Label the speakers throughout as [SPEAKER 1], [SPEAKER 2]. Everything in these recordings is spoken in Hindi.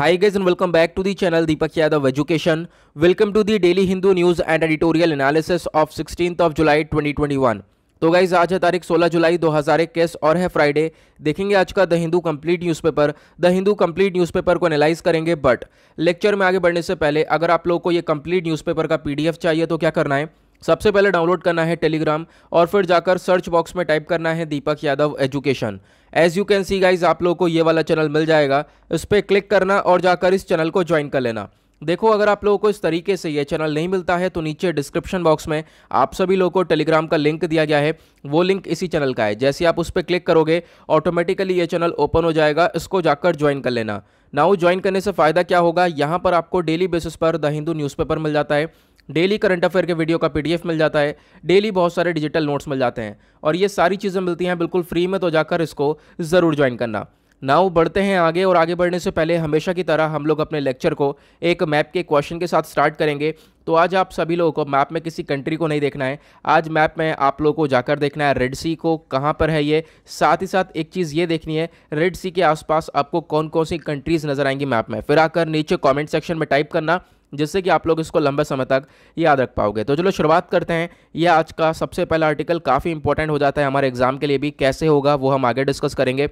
[SPEAKER 1] And welcome back to the channel Deepak Yadav education welcome to Welcome daily Hindu news and editorial analysis of sixteen of July twenty twenty 2021. तो गाइज आज है तारीख 16 जुलाई 2021 और है फ्राइडे देखेंगे आज का the Hindu complete newspaper the Hindu complete newspaper को एनालाइज करेंगे बट लेक्चर में आगे बढ़ने से पहले अगर आप लोगों को ये कंप्लीट न्यूज़पेपर का पीडीएफ चाहिए तो क्या करना है सबसे पहले डाउनलोड करना है टेलीग्राम और फिर जाकर सर्च बॉक्स में टाइप करना है Deepak Yadav education as you can see guys आप लोगों को ये वाला चैनल मिल जाएगा इस पर क्लिक करना और जाकर इस चैनल को ज्वाइन कर लेना देखो अगर आप लोगों को इस तरीके से यह चैनल नहीं मिलता है तो नीचे डिस्क्रिप्शन बॉक्स में आप सभी लोगों को टेलीग्राम का लिंक दिया गया है वो लिंक इसी चैनल का है जैसे आप उस पर क्लिक करोगे ऑटोमेटिकली ये चैनल ओपन हो जाएगा इसको जाकर ज्वाइन कर लेना नाउ ज्वाइन करने से फ़ायदा क्या होगा यहाँ पर आपको डेली बेसिस पर द हिंदू न्यूज़पेपर मिल जाता है डेली करंट अफेयर के वीडियो का पीडीएफ मिल जाता है डेली बहुत सारे डिजिटल नोट्स मिल जाते हैं और ये सारी चीज़ें मिलती हैं बिल्कुल फ्री में तो जाकर इसको ज़रूर ज्वाइन करना नाउ बढ़ते हैं आगे और आगे बढ़ने से पहले हमेशा की तरह हम लोग अपने लेक्चर को एक मैप के क्वेश्चन के साथ स्टार्ट करेंगे तो आज आप सभी लोगों को मैप में किसी कंट्री को नहीं देखना है आज मैप में आप लोगों को जाकर देखना है रेड सी को कहाँ पर है ये साथ ही साथ एक चीज़ ये देखनी है रेड सी के आसपास आपको कौन कौन सी कंट्रीज़ नज़र आएंगी मैप में फिर आकर नीचे कॉमेंट सेक्शन में टाइप करना जिससे कि आप लोग इसको लंबे समय तक याद रख पाओगे तो चलो शुरुआत करते हैं यह आज का सबसे पहला आर्टिकल काफ़ी इंपॉर्टेंट हो जाता है हमारे एग्जाम के लिए भी कैसे होगा वो हम आगे डिस्कस करेंगे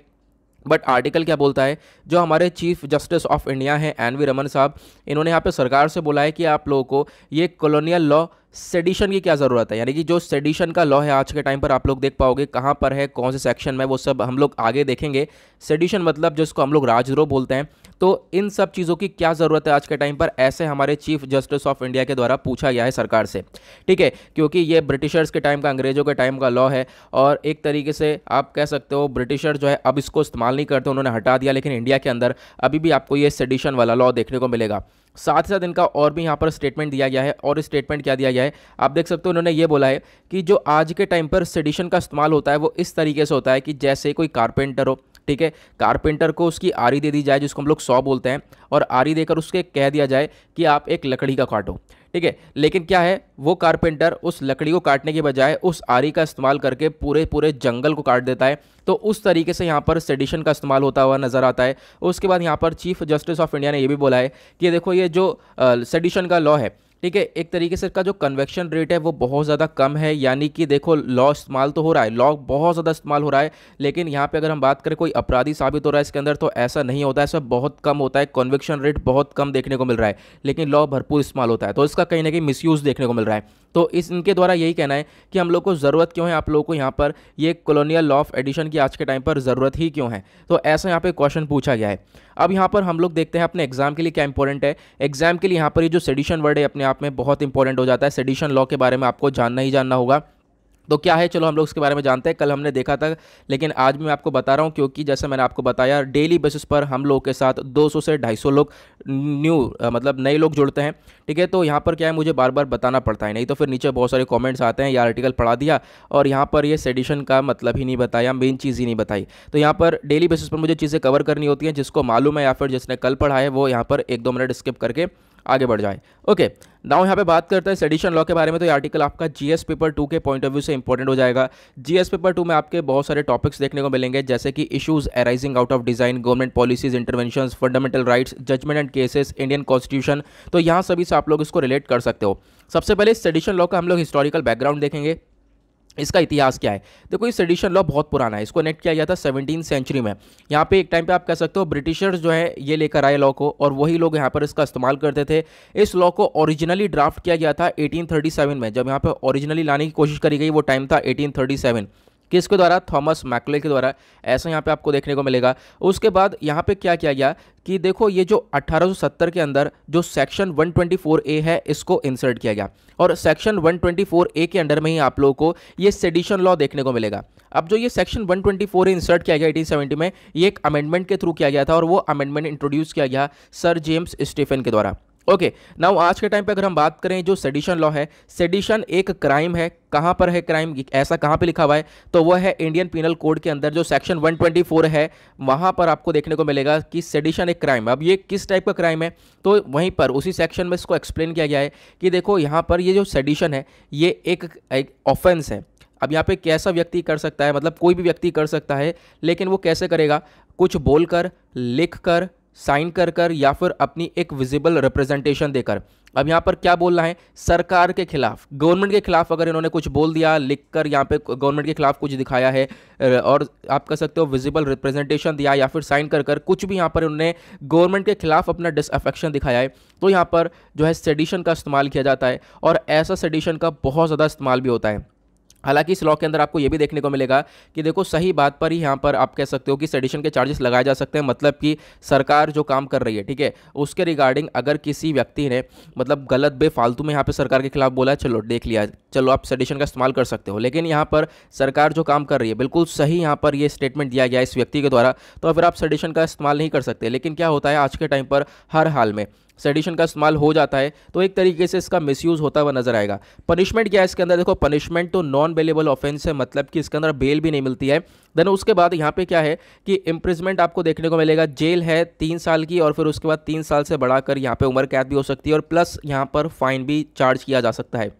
[SPEAKER 1] बट आर्टिकल क्या बोलता है जो हमारे चीफ जस्टिस ऑफ इंडिया हैं एन वी रमन साहब इन्होंने यहाँ पे सरकार से बोला है कि आप लोगों को ये कॉलोनियल लॉ सेडिशन की क्या ज़रूरत है यानी कि जो सेडिशन का लॉ है आज के टाइम पर आप लोग देख पाओगे कहाँ पर है कौन से सेक्शन में वो सब हम लोग आगे देखेंगे सेडिशन मतलब जिसको हम लोग राजद्रोह बोलते हैं तो इन सब चीज़ों की क्या ज़रूरत है आज के टाइम पर ऐसे हमारे चीफ जस्टिस ऑफ इंडिया के द्वारा पूछा गया है सरकार से ठीक है क्योंकि ये ब्रिटिशर्स के टाइम का अंग्रेज़ों के टाइम का लॉ है और एक तरीके से आप कह सकते हो ब्रिटिशर जो है अब इसको इस्तेमाल नहीं करते उन्होंने हटा दिया लेकिन इंडिया के अंदर अभी भी आपको ये सेडिशन वाला लॉ देखने को मिलेगा साथ ही साथ इनका और भी यहाँ पर स्टेटमेंट दिया गया है और स्टेटमेंट क्या दिया गया है आप देख सकते हो उन्होंने ये बोला है कि जो आज के टाइम पर सेडिशन का इस्तेमाल होता है वो इस तरीके से होता है कि जैसे कोई कारपेंटर हो ठीक है कारपेंटर को उसकी आरी दे दी जाए जिसको हम लोग सौ बोलते हैं और आरी देकर उसके कह दिया जाए कि आप एक लकड़ी का काटो ठीक है लेकिन क्या है वो कारपेंटर उस लकड़ी को काटने के बजाय उस आरी का इस्तेमाल करके पूरे पूरे जंगल को काट देता है तो उस तरीके से यहाँ पर सेडिशन का इस्तेमाल होता हुआ नज़र आता है उसके बाद यहाँ पर चीफ जस्टिस ऑफ इंडिया ने यह भी बोला है कि देखो ये जो सेडिशन का लॉ है ठीक है एक तरीके से इसका जो कन्वेक्शन रेट है वो बहुत ज़्यादा कम है यानी कि देखो लॉ इस्तेमाल तो हो रहा है लॉ बहुत ज़्यादा इस्तेमाल हो रहा है लेकिन यहाँ पे अगर हम बात करें कोई अपराधी साबित हो रहा है इसके अंदर तो ऐसा नहीं होता है ऐसा बहुत कम होता है कन्वेक्शन रेट बहुत कम देखने को मिल रहा है लेकिन लॉ भरपूर इस्तेमाल होता है तो इसका कहीं ना कहीं मिस देखने को मिल रहा है तो इस इनके द्वारा यही कहना है कि हम लोग को ज़रूरत क्यों है आप लोगों को यहाँ पर ये कॉलोनियल लॉ ऑफ एडिशन की आज के टाइम पर ज़रूरत ही क्यों है तो ऐसा यहाँ पे क्वेश्चन पूछा गया है अब यहाँ पर हम लोग देखते हैं अपने एग्जाम के लिए क्या इंपॉर्टेंट है एग्जाम के लिए यहाँ पर ये जो सेडिशन वर्ड है अपने आप में बहुत इंपॉर्टेंट हो जाता है सेडिशन लॉ के बारे में आपको जानना ही जानना होगा तो क्या है चलो हम लोग उसके बारे में जानते हैं कल हमने देखा था लेकिन आज भी मैं आपको बता रहा हूँ क्योंकि जैसे मैंने आपको बताया डेली बेसिस पर हम लोग के साथ 200 से 250 लोग न्यू मतलब नए लोग जुड़ते हैं ठीक है तो यहाँ पर क्या है मुझे बार बार बताना पड़ता है नहीं तो फिर नीचे बहुत सारे कॉमेंट्स आते हैं या आर्टिकल पढ़ा दिया और यहाँ पर यह सेडिशन का मतलब ही नहीं बताया मेन चीज़ ही नहीं बताई तो यहाँ पर डेली बेसिस पर मुझे चीज़ें कवर करनी होती हैं जिसको मालूम है या फिर जिसने कल पढ़ा है वो यहाँ पर एक दो मिनट स्किप करके आगे बढ़ जाए ओके नाउ यहाँ पे बात करते हैं सेडिशन लॉ के बारे में तो ये आर्टिकल आपका जीएस पेपर टू के पॉइंट ऑफ व्यू से इंपॉर्टेंट हो जाएगा जीएस पेपर टू में आपके बहुत सारे टॉपिक्स देखने को मिलेंगे जैसे कि issues arising out of design government policies intervention fundamental rights judgement and cases Indian constitution तो यहाँ सभी से आप लोग इसको रिलेट कर सकते हो सबसे पहले सेडिशन लॉ का हम लोग हिस्टोरिकल बैकग्राउंड देखेंगे इसका इतिहास क्या है देखो ये सेडिशन लॉ बहुत पुराना है इसको इनेक्ट किया गया था सेवनटीन सेंचुरी में यहाँ पे एक टाइम पे आप कह सकते हो ब्रिटिशर्स जो है ये लेकर आए लॉ को और वही लोग यहाँ पर इसका इस्तेमाल करते थे इस लॉ को ओरिजिनली ड्राफ्ट किया गया था 1837 में जब यहाँ पर ओरिजिनली लाने की कोशिश करी गई वो टाइम था एटीन किसके द्वारा थॉमस मैकले के द्वारा ऐसा यहाँ पे आपको देखने को मिलेगा उसके बाद यहाँ पे क्या किया गया कि देखो ये जो 1870 के अंदर जो सेक्शन 124 ए है इसको इंसर्ट किया गया और सेक्शन 124 ए के अंडर में ही आप लोगों को ये सेडिशन लॉ देखने को मिलेगा अब जो ये सेक्शन 124 ए इंसर्ट किया गया 1870 में ये एक अमेंडमेंट के थ्रू किया गया था और वो अमेंडमेंट इंट्रोड्यूस किया गया सर जेम्स स्टीफन के द्वारा ओके okay, नाउ आज के टाइम पे अगर हम बात करें जो सेडिशन लॉ है सेडिशन एक क्राइम है कहाँ पर है क्राइम ऐसा कहाँ पे लिखा हुआ है तो वह है इंडियन पिनल कोड के अंदर जो सेक्शन 124 है वहाँ पर आपको देखने को मिलेगा कि सेडिशन एक क्राइम अब ये किस टाइप का क्राइम है तो वहीं पर उसी सेक्शन में इसको एक्सप्लेन किया गया है कि देखो यहाँ पर ये जो सेडिशन है ये एक, ऑफेंस है अब यहाँ पर कैसा व्यक्ति कर सकता है मतलब कोई भी व्यक्ति कर सकता है लेकिन वो कैसे करेगा कुछ बोलकर लिखकर साइन कर कर या फिर अपनी एक विजिबल रिप्रेजेंटेशन देकर अब यहाँ पर क्या बोलना है सरकार के खिलाफ गवर्नमेंट के खिलाफ अगर इन्होंने कुछ बोल दिया लिख कर यहाँ पर गवर्नमेंट के खिलाफ कुछ दिखाया है और आप कह सकते हो विजिबल रिप्रेजेंटेशन दिया या फिर साइन कर कर कुछ भी यहाँ पर उन्होंने गवर्नमेंट के खिलाफ अपना डिसअफेक्शन दिखाया है तो यहाँ पर जो है सेडिशन का इस्तेमाल किया जाता है और ऐसा सेडिशन का बहुत ज़्यादा इस्तेमाल भी होता है हालांकि इस लॉ के अंदर आपको ये भी देखने को मिलेगा कि देखो सही बात पर ही यहाँ पर आप कह सकते हो कि सेडिशन के चार्जेस लगाए जा सकते हैं मतलब कि सरकार जो काम कर रही है ठीक है उसके रिगार्डिंग अगर किसी व्यक्ति ने मतलब गलत बेफालतू में यहाँ पे सरकार के खिलाफ बोला चलो देख लिया चलो आप सडिशन का इस्तेमाल कर सकते हो लेकिन यहाँ पर सरकार जो काम कर रही है बिल्कुल सही यहाँ पर ये स्टेटमेंट दिया गया इस व्यक्ति के द्वारा तो फिर आप सडिशन का इस्तेमाल नहीं कर सकते लेकिन क्या होता है आज के टाइम पर हर हाल में सेडिशन का इस्तेमाल हो जाता है तो एक तरीके से इसका मिसयूज होता हुआ नजर आएगा पनिशमेंट क्या है इसके अंदर देखो पनिशमेंट तो नॉन बेलेबल ऑफेंस है मतलब कि इसके अंदर बेल भी नहीं मिलती है देन उसके बाद यहाँ पे क्या है कि इम्प्रिजमेंट आपको देखने को मिलेगा जेल है तीन साल की और फिर उसके बाद तीन साल से बढ़ाकर यहाँ पे उम्र कैद भी हो सकती है और प्लस यहाँ पर फाइन भी चार्ज किया जा सकता है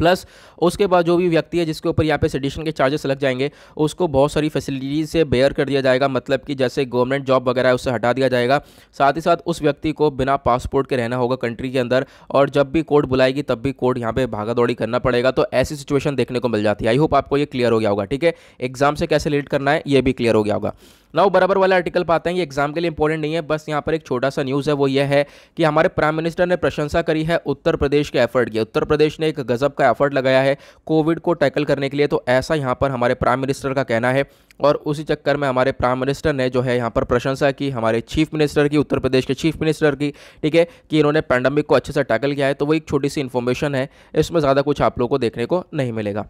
[SPEAKER 1] प्लस उसके बाद जो भी व्यक्ति है जिसके ऊपर यहाँ पे सेडिशन के चार्जेस लग जाएंगे उसको बहुत सारी फैसिलिटीज से बेयर कर दिया जाएगा मतलब कि जैसे गवर्नमेंट जॉब वगैरह है उससे हटा दिया जाएगा साथ ही साथ उस व्यक्ति को बिना पासपोर्ट के रहना होगा कंट्री के अंदर और जब भी कोर्ट बुलाएगी तब भी कोर्ट यहाँ पर भागा दौड़ी करना पड़ेगा तो ऐसी सिचुएशन देखने को मिल जाती है आई होप आपको ये क्लियर हो गया होगा ठीक है एग्जाम से कैसे लीड करना है ये भी क्लियर हो गया होगा नाउ बराबर वाला आर्टिकल पाते हैं ये एग्जाम के लिए इंपॉर्टेंट नहीं है बस यहाँ पर एक छोटा सा न्यूज़ है वो ये है कि हमारे प्राइम मिनिस्टर ने प्रशंसा करी है उत्तर प्रदेश के एफर्ट की उत्तर प्रदेश ने एक गजब का एफर्ट लगाया है कोविड को टैकल करने के लिए तो ऐसा यहाँ पर हमारे प्राइम मिनिस्टर का कहना है और उसी चक्कर में हमारे प्राइम मिनिस्टर ने जो है यहाँ पर प्रशंसा की हमारे चीफ मिनिस्टर की उत्तर प्रदेश के चीफ मिनिस्टर की ठीक है कि इन्होंने पैंडमिक को अच्छे से टैकल किया है तो वो एक छोटी सी इन्फॉर्मेशन है इसमें ज़्यादा कुछ आप लोग को देखने को नहीं मिलेगा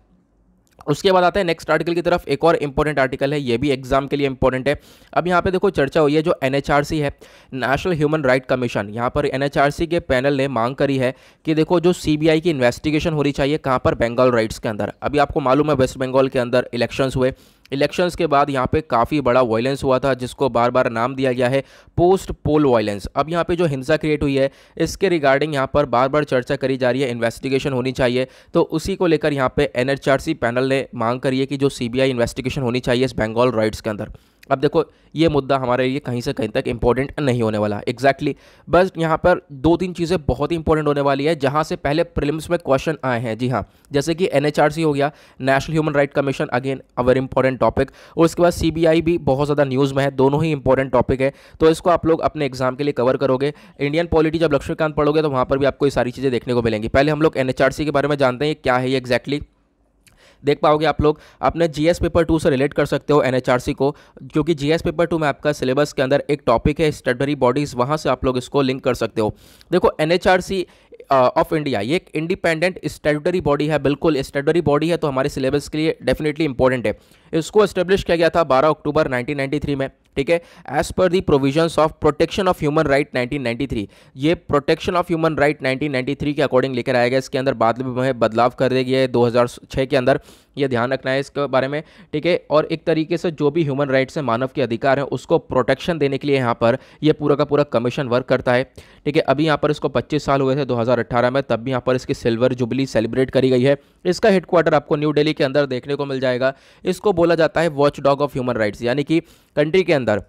[SPEAKER 1] उसके बाद आते हैं नेक्स्ट आर्टिकल की तरफ एक और इंपॉर्टेंट आर्टिकल है ये भी एग्जाम के लिए इंपॉर्टेंट है अब यहाँ पे देखो चर्चा हुई है जो एन है नेशनल ह्यूमन राइट कमीशन यहाँ पर एन के पैनल ने मांग करी है कि देखो जो सीबीआई की इन्वेस्टिगेशन होनी चाहिए कहाँ पर बंगाल राइट्स के अंदर अभी आपको मालूम है वेस्ट बंगाल के अंदर इलेक्शंस हुए इलेक्शंस के बाद यहाँ पे काफ़ी बड़ा वायलेंस हुआ था जिसको बार बार नाम दिया गया है पोस्ट पोल वायलेंस अब यहाँ पे जो हिंसा क्रिएट हुई है इसके रिगार्डिंग यहाँ पर बार बार चर्चा करी जा रही है इन्वेस्टिगेशन होनी चाहिए तो उसी को लेकर यहाँ पे एनएचआरसी पैनल ने मांग करी है कि जो सीबीआई इन्वेस्टिगेशन होनी चाहिए इस बंगाल राइट्स के अंदर अब देखो ये मुद्दा हमारे लिए कहीं से कहीं तक इंपॉर्टेंट नहीं होने वाला एग्जैक्टली exactly. बस यहाँ पर दो तीन चीज़ें बहुत ही इंपॉर्टेंट होने वाली है जहाँ से पहले प्रिलिम्स में क्वेश्चन आए हैं जी हाँ जैसे कि एन हो गया national human right commission again a very important topic और उसके बाद सी भी बहुत ज़्यादा न्यूज़ में है दोनों ही इंपॉर्टेंट टॉपिक है तो इसको आप लोग अपने एग्जाम के लिए कवर करोगे इंडियन पॉलिटी जब लक्ष्मीकांत पढ़ोगे तो वहाँ पर भी आपको ये सारी चीज़ें देखने को मिलेंगी पहले हम लोग एन के बारे में जानते हैं क्या है ये एग्जैक्टली exactly. देख पाओगे आप लोग अपने जीएस पेपर टू से रिलेट कर सकते हो एनएचआरसी को क्योंकि जीएस पेपर टू में आपका सिलेबस के अंदर एक टॉपिक है स्टडरी बॉडीज़ वहाँ से आप लोग इसको लिंक कर सकते हो देखो एनएचआरसी ऑफ इंडिया ये एक इंडिपेंडेंट स्टेटरी बॉडी है बिल्कुल स्टेटरी बॉडी है तो हमारे सिलेबस के लिए डेफिनेटली इंपॉर्टेंट है इसको एस्टेब्लिश किया गया था 12 अक्टूबर 1993 में ठीक है as per the provisions of protection of human right 1993 ये प्रोटेक्शन ऑफ ह्यूमन राइट 1993 के अकॉर्डिंग लेकर आया गया इसके अंदर बाद में बदलाव कर दिया गया है दो के अंदर ये ध्यान रखना है इसके बारे में ठीक है और एक तरीके से जो भी ह्यूमन राइट्स है मानव के अधिकार हैं उसको प्रोटेक्शन देने के लिए यहाँ पर यह पूरा का पूरा कमीशन वर्क करता है ठीक है अभी यहाँ पर इसको पच्चीस साल हुए थे दो में तब भी यहाँ पर इसकी सिल्वर जुबली सेलिब्रेट करी गई है इसका हेडक्वार्टर आपको न्यू दिल्ली के अंदर देखने को मिल जाएगा इसको बोला जाता है watchdog of human rights यानी कि कंट्री के अंदर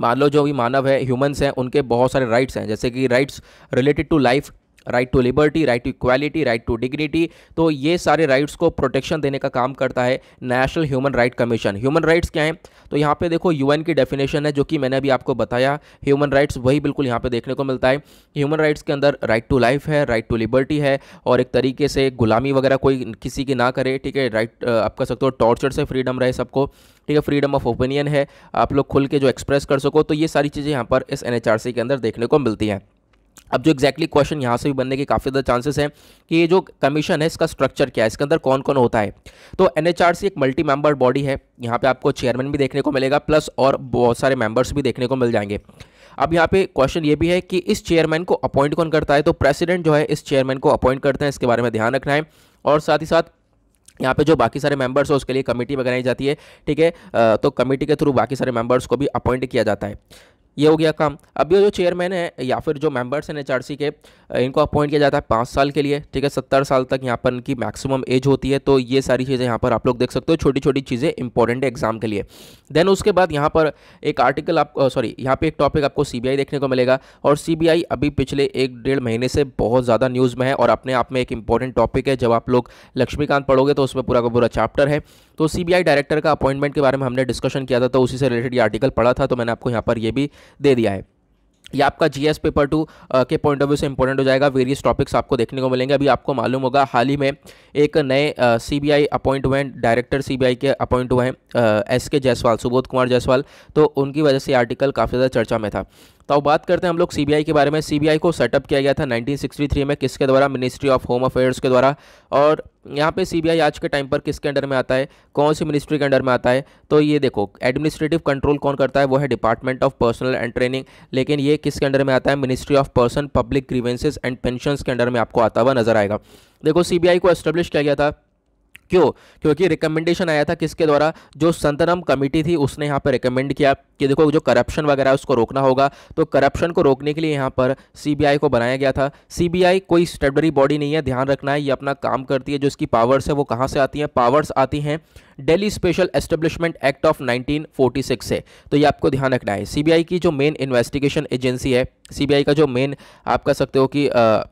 [SPEAKER 1] मान लो जो भी मानव है ह्यूमंस हैं उनके बहुत सारे राइट्स हैं जैसे कि rights related to life right to liberty right to equality right to dignity तो ये सारे राइट्स को प्रोटेक्शन देने का काम करता है national human right commission human rights क्या है तो यहाँ पे देखो यूएन की डेफिनेशन है जो कि मैंने अभी आपको बताया ह्यूमन राइट्स वही बिल्कुल यहाँ पे देखने को मिलता है ह्यूमन राइट्स के अंदर राइट टू लाइफ है राइट टू लिबर्टी है और एक तरीके से गुलामी वगैरह कोई किसी की ना करे ठीक है राइट आप कह सकते हो टॉर्चर से फ्रीडम रहे सबको ठीक है फ्रीडम ऑफ ओपिनियन है आप लोग खुल के जो एक्सप्रेस कर सको तो ये सारी चीज़ें यहाँ पर इस एन के अंदर देखने को मिलती हैं अब जो एक्जैक्टली क्वेश्चन यहाँ से भी बनने के काफ़ी ज़्यादा चांसेस हैं कि ये जो कमीशन है इसका स्ट्रक्चर क्या है इसके अंदर कौन कौन होता है तो एन एक मल्टी मेंबर बॉडी है यहाँ पे आपको चेयरमैन भी देखने को मिलेगा प्लस और बहुत सारे मेंबर्स भी देखने को मिल जाएंगे अब यहाँ पे क्वेश्चन ये भी है कि इस चेयरमैन को अपॉइंट कौन करता है तो प्रेसिडेंट जो है इस चेयरमैन को अपॉइंट करते हैं इसके बारे में ध्यान रखना है और साथ ही साथ यहाँ पे जो बाकी सारे मेंबर्स हैं उसके लिए कमेटी बनाई जाती है ठीक है तो कमेटी के थ्रू बाकी सारे मेंबर्स को भी अपॉइंट किया जाता है ये हो गया काम अब ये जो चेयरमैन है या फिर जो मेंबर्स हैं एच के इनको अपॉइंट किया जाता है पाँच साल के लिए ठीक है सत्तर साल तक यहाँ पर इनकी मैक्सिमम एज होती है तो ये सारी चीज़ें यहाँ पर आप लोग देख सकते हो छोटी छोटी चीज़ें इंपॉर्टेंट है एग्जाम के लिए देन उसके बाद यहाँ पर एक आर्टिकल आप सॉरी यहाँ पर एक टॉपिक आपको सी देखने को मिलेगा और सी अभी पिछले एक डेढ़ महीने से बहुत ज़्यादा न्यूज़ में है और अपने आप में एक इंपॉर्टेंट टॉपिक है जब आप लोग लक्ष्मीकांत पढ़ोगे तो उसमें पूरा का पूरा चैप्टर है तो सीबीआई डायरेक्टर का अपॉइंटमेंट के बारे में हमने डिस्कशन किया था तो उसी से रिलेटेड ये आर्टिकल पढ़ा था तो मैंने आपको यहाँ पर ये भी दे दिया है ये आपका जीएस पेपर टू के पॉइंट ऑफ व्यू से इंपॉर्टेंट हो जाएगा वेरियस टॉपिक्स आपको देखने को मिलेंगे अभी आपको मालूम होगा हाल ही में एक नए सीबीआई अपॉइंट हुए सी डायरेक्टर सीबीआई के अपॉइंट हुए हैं एस के जायसवाल सुबोध कुमार जायसवाल तो उनकी वजह से आर्टिकल काफ़ी ज़्यादा चर्चा में था तो अब बात करते हैं हम लोग सीबीआई के बारे में सीबीआई को सेटअप किया गया था 1963 में किसके द्वारा मिनिस्ट्री ऑफ होम अफेयर्स के द्वारा और यहाँ पे सीबीआई आज के टाइम पर किसके अंडर में आता है कौन सी मिनिस्ट्री के अंडर में आता है तो ये देखो एडमिनिस्ट्रेटिव कंट्रोल कौन करता है वो है department of personal and training लेकिन ये किसके अंडर में आता है ministry of person public grievances and pension के अंडर में आपको आता हुआ नजर आएगा देखो सी को एस्टेब्लिश किया गया था क्यों क्योंकि रिकमेंडेशन आया था किसके द्वारा जो संतनम कमेटी थी उसने यहाँ पर रिकमेंड किया कि देखो जो करप्शन वगैरह उसको रोकना होगा तो करप्शन को रोकने के लिए यहाँ पर सीबीआई को बनाया गया था सीबीआई कोई स्टेडरी बॉडी नहीं है ध्यान रखना है ये अपना काम करती है जो इसकी पावर्स है वो कहाँ से आती हैं पावर्स आती हैं Delhi special establishment act of nineteen से तो ये आपको ध्यान रखना है सी की जो मेन इन्वेस्टिगेशन एजेंसी है सी का जो मेन आप कह सकते हो कि आ,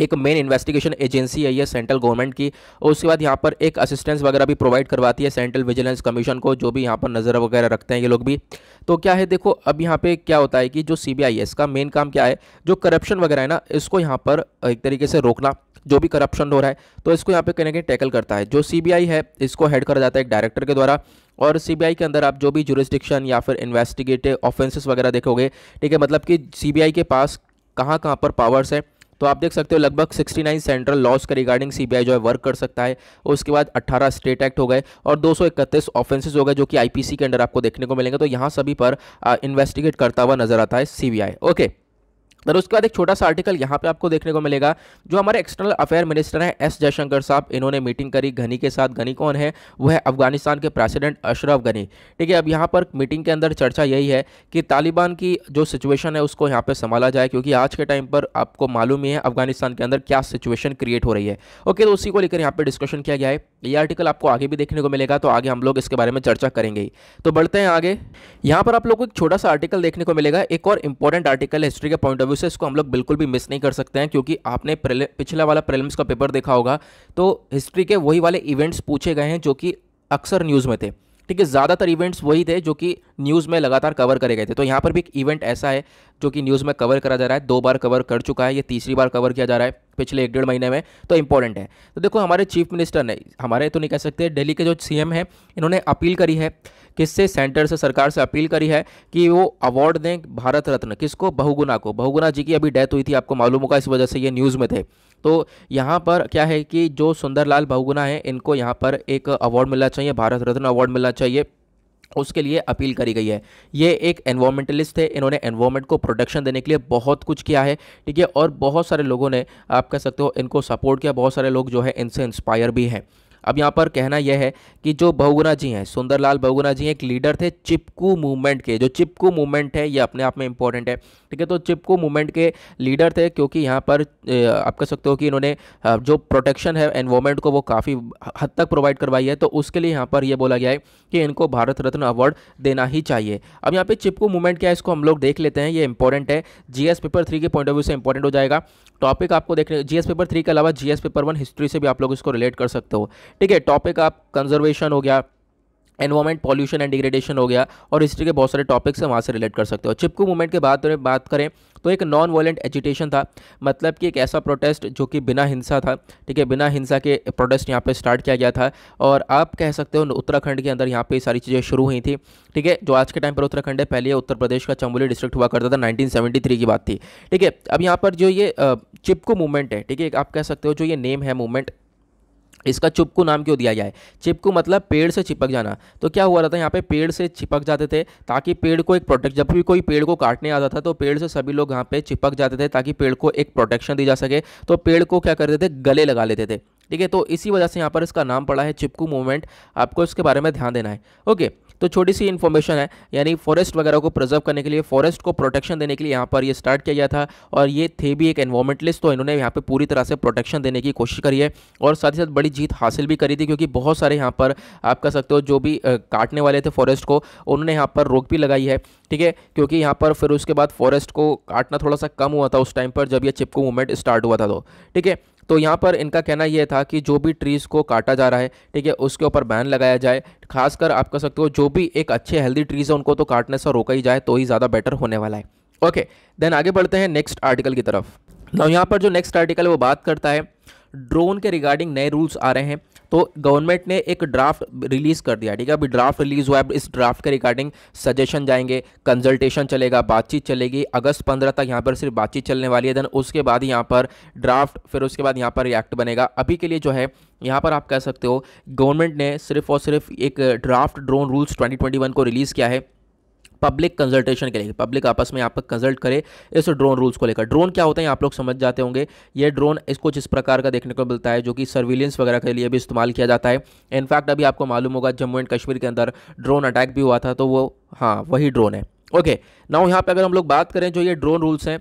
[SPEAKER 1] एक मेन इन्वेस्टिगेशन एजेंसी है ये सेंट्रल गवर्नमेंट की और उसके बाद यहाँ पर एक असिस्टेंस वगैरह भी प्रोवाइड करवाती है सेंट्रल विजिलेंस कमीशन को जो भी यहाँ पर नज़र वगैरह रखते हैं ये लोग भी तो क्या है देखो अब यहाँ पे क्या होता है कि जो सी बी आई है इसका मेन काम क्या है जो करप्शन वगैरह है ना इसको यहाँ पर एक तरीके से रोकना जो भी करप्शन हो रहा है तो इसको यहाँ पे कहीं ना कहीं टैकल करता है जो सी है इसको हेड करा जाता है एक डायरेक्टर के द्वारा और सीबीआई के अंदर आप जो भी जुरिस्डिक्शन या फिर इन्वेस्टिगेटिव ऑफेंसेस वगैरह देखोगे ठीक है मतलब कि सीबीआई के पास कहाँ कहाँ पर पावर्स हैं तो आप देख सकते हो लगभग 69 सेंट्रल लॉस के रिगार्डिंग सीबीआई जो है वर्क कर सकता है उसके बाद 18 स्टेट एक्ट हो गए और दो सौ ऑफेंसेज हो गए जो कि आईपीसी के अंडर आपको देखने को मिलेंगे तो यहाँ सभी पर इन्वेस्टिगेट करता हुआ नजर आता है सीबीआई ओके और उसके बाद एक छोटा सा आर्टिकल यहाँ पे आपको देखने को मिलेगा जो हमारे एक्सटर्नल अफेयर मिनिस्टर हैं एस जयशंकर साहब इन्होंने मीटिंग करी घनी के साथ घनी कौन है वो है अफगानिस्तान के प्रेसिडेंट अशरफ घनी ठीक है अब यहाँ पर मीटिंग के अंदर चर्चा यही है कि तालिबान की जो सिचुएशन है उसको यहाँ पर संभाला जाए क्योंकि आज के टाइम पर आपको मालूम ही है अफगानिस्तान के अंदर क्या सिचुएशन क्रिएट हो रही है ओके तो उसी को लेकर यहाँ पर डिस्कशन किया गया है ये आर्टिकल आपको आगे भी देखने को मिलेगा तो आगे हम लोग इसके बारे में चर्चा करेंगे तो बढ़ते हैं आगे यहाँ पर आप लोग को एक छोटा सा आर्टिकल देखने को मिलेगा एक और इंपॉर्टेंट आर्टिकल हिस्ट्री के पॉइंट ऑफ सर्विसेज को हम लोग बिल्कुल भी मिस नहीं कर सकते हैं क्योंकि आपने पिछला वाला प्रेलम्स का पेपर देखा होगा तो हिस्ट्री के वही वाले इवेंट्स पूछे गए हैं जो कि अक्सर न्यूज़ में थे ठीक है ज़्यादातर इवेंट्स वही थे जो कि न्यूज़ में लगातार कवर करे गए थे तो यहाँ पर भी एक इवेंट ऐसा है जो कि न्यूज़ में कवर करा जा रहा है दो बार कवर कर चुका है ये तीसरी बार कवर किया जा रहा है पिछले एक डेढ़ महीने में तो इंपॉर्टेंट है तो देखो हमारे चीफ मिनिस्टर ने हमारे तो नहीं कह सकते दिल्ली के जो सी हैं इन्होंने अपील करी है किससे सेंटर से सरकार से अपील करी है कि वो अवार्ड दें भारत रत्न किसको बहुगुना को बहुगुना जी की अभी डेथ हुई थी आपको मालूम होगा इस वजह से ये न्यूज़ में थे तो यहाँ पर क्या है कि जो सुंदरलाल बहुगुना है इनको यहाँ पर एक अवार्ड मिलना चाहिए भारत रत्न अवार्ड मिलना चाहिए उसके लिए अपील करी गई है ये एक एनवायरमेंटलिस्ट थे इन्होंने एनवायरमेंट को प्रोटेक्शन देने के लिए बहुत कुछ किया है ठीक है और बहुत सारे लोगों ने आप कह सकते हो इनको सपोर्ट किया बहुत सारे लोग जो है इनसे इंस्पायर भी हैं अब यहाँ पर कहना यह है कि जो बहुगुना जी हैं सुंदरलाल बहुगुना जी एक लीडर थे चिपकू मूवमेंट के जो चिपकू मूवमेंट है ये अपने आप में इंपॉर्टेंट है ठीक है तो चिपको मूवमेंट के लीडर थे क्योंकि यहाँ पर आप कह सकते हो कि इन्होंने जो प्रोटेक्शन है एनवायरमेंट को वो काफ़ी हद तक प्रोवाइड करवाई है तो उसके लिए यहाँ पर ये बोला गया है कि इनको भारत रत्न अवार्ड देना ही चाहिए अब यहाँ पे चिपको मूवमेंट क्या है इसको हम लोग देख लेते हैं ये इंपॉर्टेंट है जीएस पेपर थ्री के पॉइंट ऑफ व्यू से इंपॉर्टेंट हो जाएगा टॉपिक आपको देखने जीएस पेपर थ्री के अलावा जीएस पेपर वन हिस्ट्री से भी आप लोग इसको रिलेट कर सकते हो ठीक है टॉपिक आप कंजर्वेशन हो गया एनवायरमेंट पॉल्यूशन एंड डिग्रेडेशन हो गया और हिस्ट्री के बहुत सारे टॉपिक्स हैं वहाँ से रिलेट कर सकते हो चिपकू मूवमेंट के बाद बात करें तो एक नॉन वायलेंट एजिटेशन था मतलब कि एक ऐसा प्रोटेस्ट जो कि बिना हिंसा था ठीक है बिना हिंसा के प्रोटेस्ट यहाँ पे स्टार्ट किया गया था और आप कह सकते हो उत्तराखंड के अंदर यहाँ पे सारी चीज़ें शुरू हुई थी ठीक है जो आज के टाइम पर उत्तराखंड है पहले उत्तर प्रदेश का चमोली डिस्ट्रिक्ट हुआ करता था नाइनटीन की बात थी ठीक है अब यहाँ पर जो ये चिपको मूवमेंट है ठीक है आप कह सकते हो जो ये नेम है मूवमेंट इसका चिपकू नाम क्यों दिया गया है चिपकू मतलब पेड़ से चिपक जाना तो क्या हुआ रहता है यहाँ पे पेड़ से चिपक जाते थे ताकि पेड़ को एक प्रोटेक्ट जब भी कोई पेड़ को काटने आता था तो पेड़ से सभी लोग यहाँ पे चिपक जाते थे ताकि पेड़ को एक प्रोटेक्शन दी जा सके तो पेड़ को क्या करते थे गले लगा लेते थे ठीक है तो इसी वजह से यहाँ पर इसका नाम पड़ा है चिपकू मूवमेंट आपको इसके बारे में ध्यान देना है ओके तो छोटी सी इन्फॉर्मेशन है यानी फॉरेस्ट वगैरह को प्रिजर्व करने के लिए फॉरेस्ट को प्रोटेक्शन देने के लिए यहाँ पर ये स्टार्ट किया गया था और ये थे भी एक एनवायरमेंटलिस्ट तो इन्होंने यहाँ पर पूरी तरह से प्रोटेक्शन देने की कोशिश करी है और साथ ही साथ बड़ी जीत हासिल भी करी थी क्योंकि बहुत सारे यहाँ पर आप कह सकते हो जो भी काटने वाले थे फॉरेस्ट को उन्होंने यहाँ पर रोक भी लगाई है ठीक है क्योंकि यहाँ पर फिर उसके बाद फॉरेस्ट को काटना थोड़ा सा कम हुआ था उस टाइम पर जब यह चिपको मूवमेंट स्टार्ट हुआ था तो ठीक है तो यहाँ पर इनका कहना यह था कि जो भी ट्रीज़ को काटा जा रहा है ठीक है उसके ऊपर बैन लगाया जाए खासकर आप कह सकते हो जो भी एक अच्छे हेल्दी ट्रीज़ है उनको तो काटने से रोका ही जाए तो ही ज़्यादा बेटर होने वाला है ओके देन आगे बढ़ते हैं नेक्स्ट आर्टिकल की तरफ नौ यहाँ पर जो नेक्स्ट आर्टिकल है वो बात करता है ड्रोन के रिगार्डिंग नए रूल्स आ रहे हैं तो गवर्नमेंट ने एक ड्राफ्ट रिलीज़ कर दिया ठीक है अभी ड्राफ्ट रिलीज़ हुआ है इस ड्राफ्ट के रिगार्डिंग सजेशन जाएंगे कंसल्टेशन चलेगा बातचीत चलेगी अगस्त पंद्रह तक यहाँ पर सिर्फ बातचीत चलने वाली है देन उसके बाद यहाँ पर ड्राफ्ट फिर उसके बाद यहाँ पर रिएक्ट बनेगा अभी के लिए जो है यहाँ पर आप कह सकते हो गवर्नमेंट ने सिर्फ और सिर्फ एक ड्राफ्ट ड्रोन रूल्स 2021 को रिलीज़ किया है पब्लिक कंसल्टेशन के लिए पब्लिक आपस में यहाँ पर कंसल्ट करे इस ड्रोन रूल्स को लेकर ड्रोन क्या होता है आप लोग समझ जाते होंगे ये ड्रोन इसको जिस प्रकार का देखने को मिलता है जो कि सर्विलेंस वगैरह के लिए भी इस्तेमाल किया जाता है इनफैक्ट अभी आपको मालूम होगा जम्मू एंड कश्मीर के अंदर ड्रोन अटैक भी हुआ था तो वो हाँ वही ड्रोन है ओके नाउ यहाँ पर अगर हम लोग बात करें जो ये ड्रोन रूल्स हैं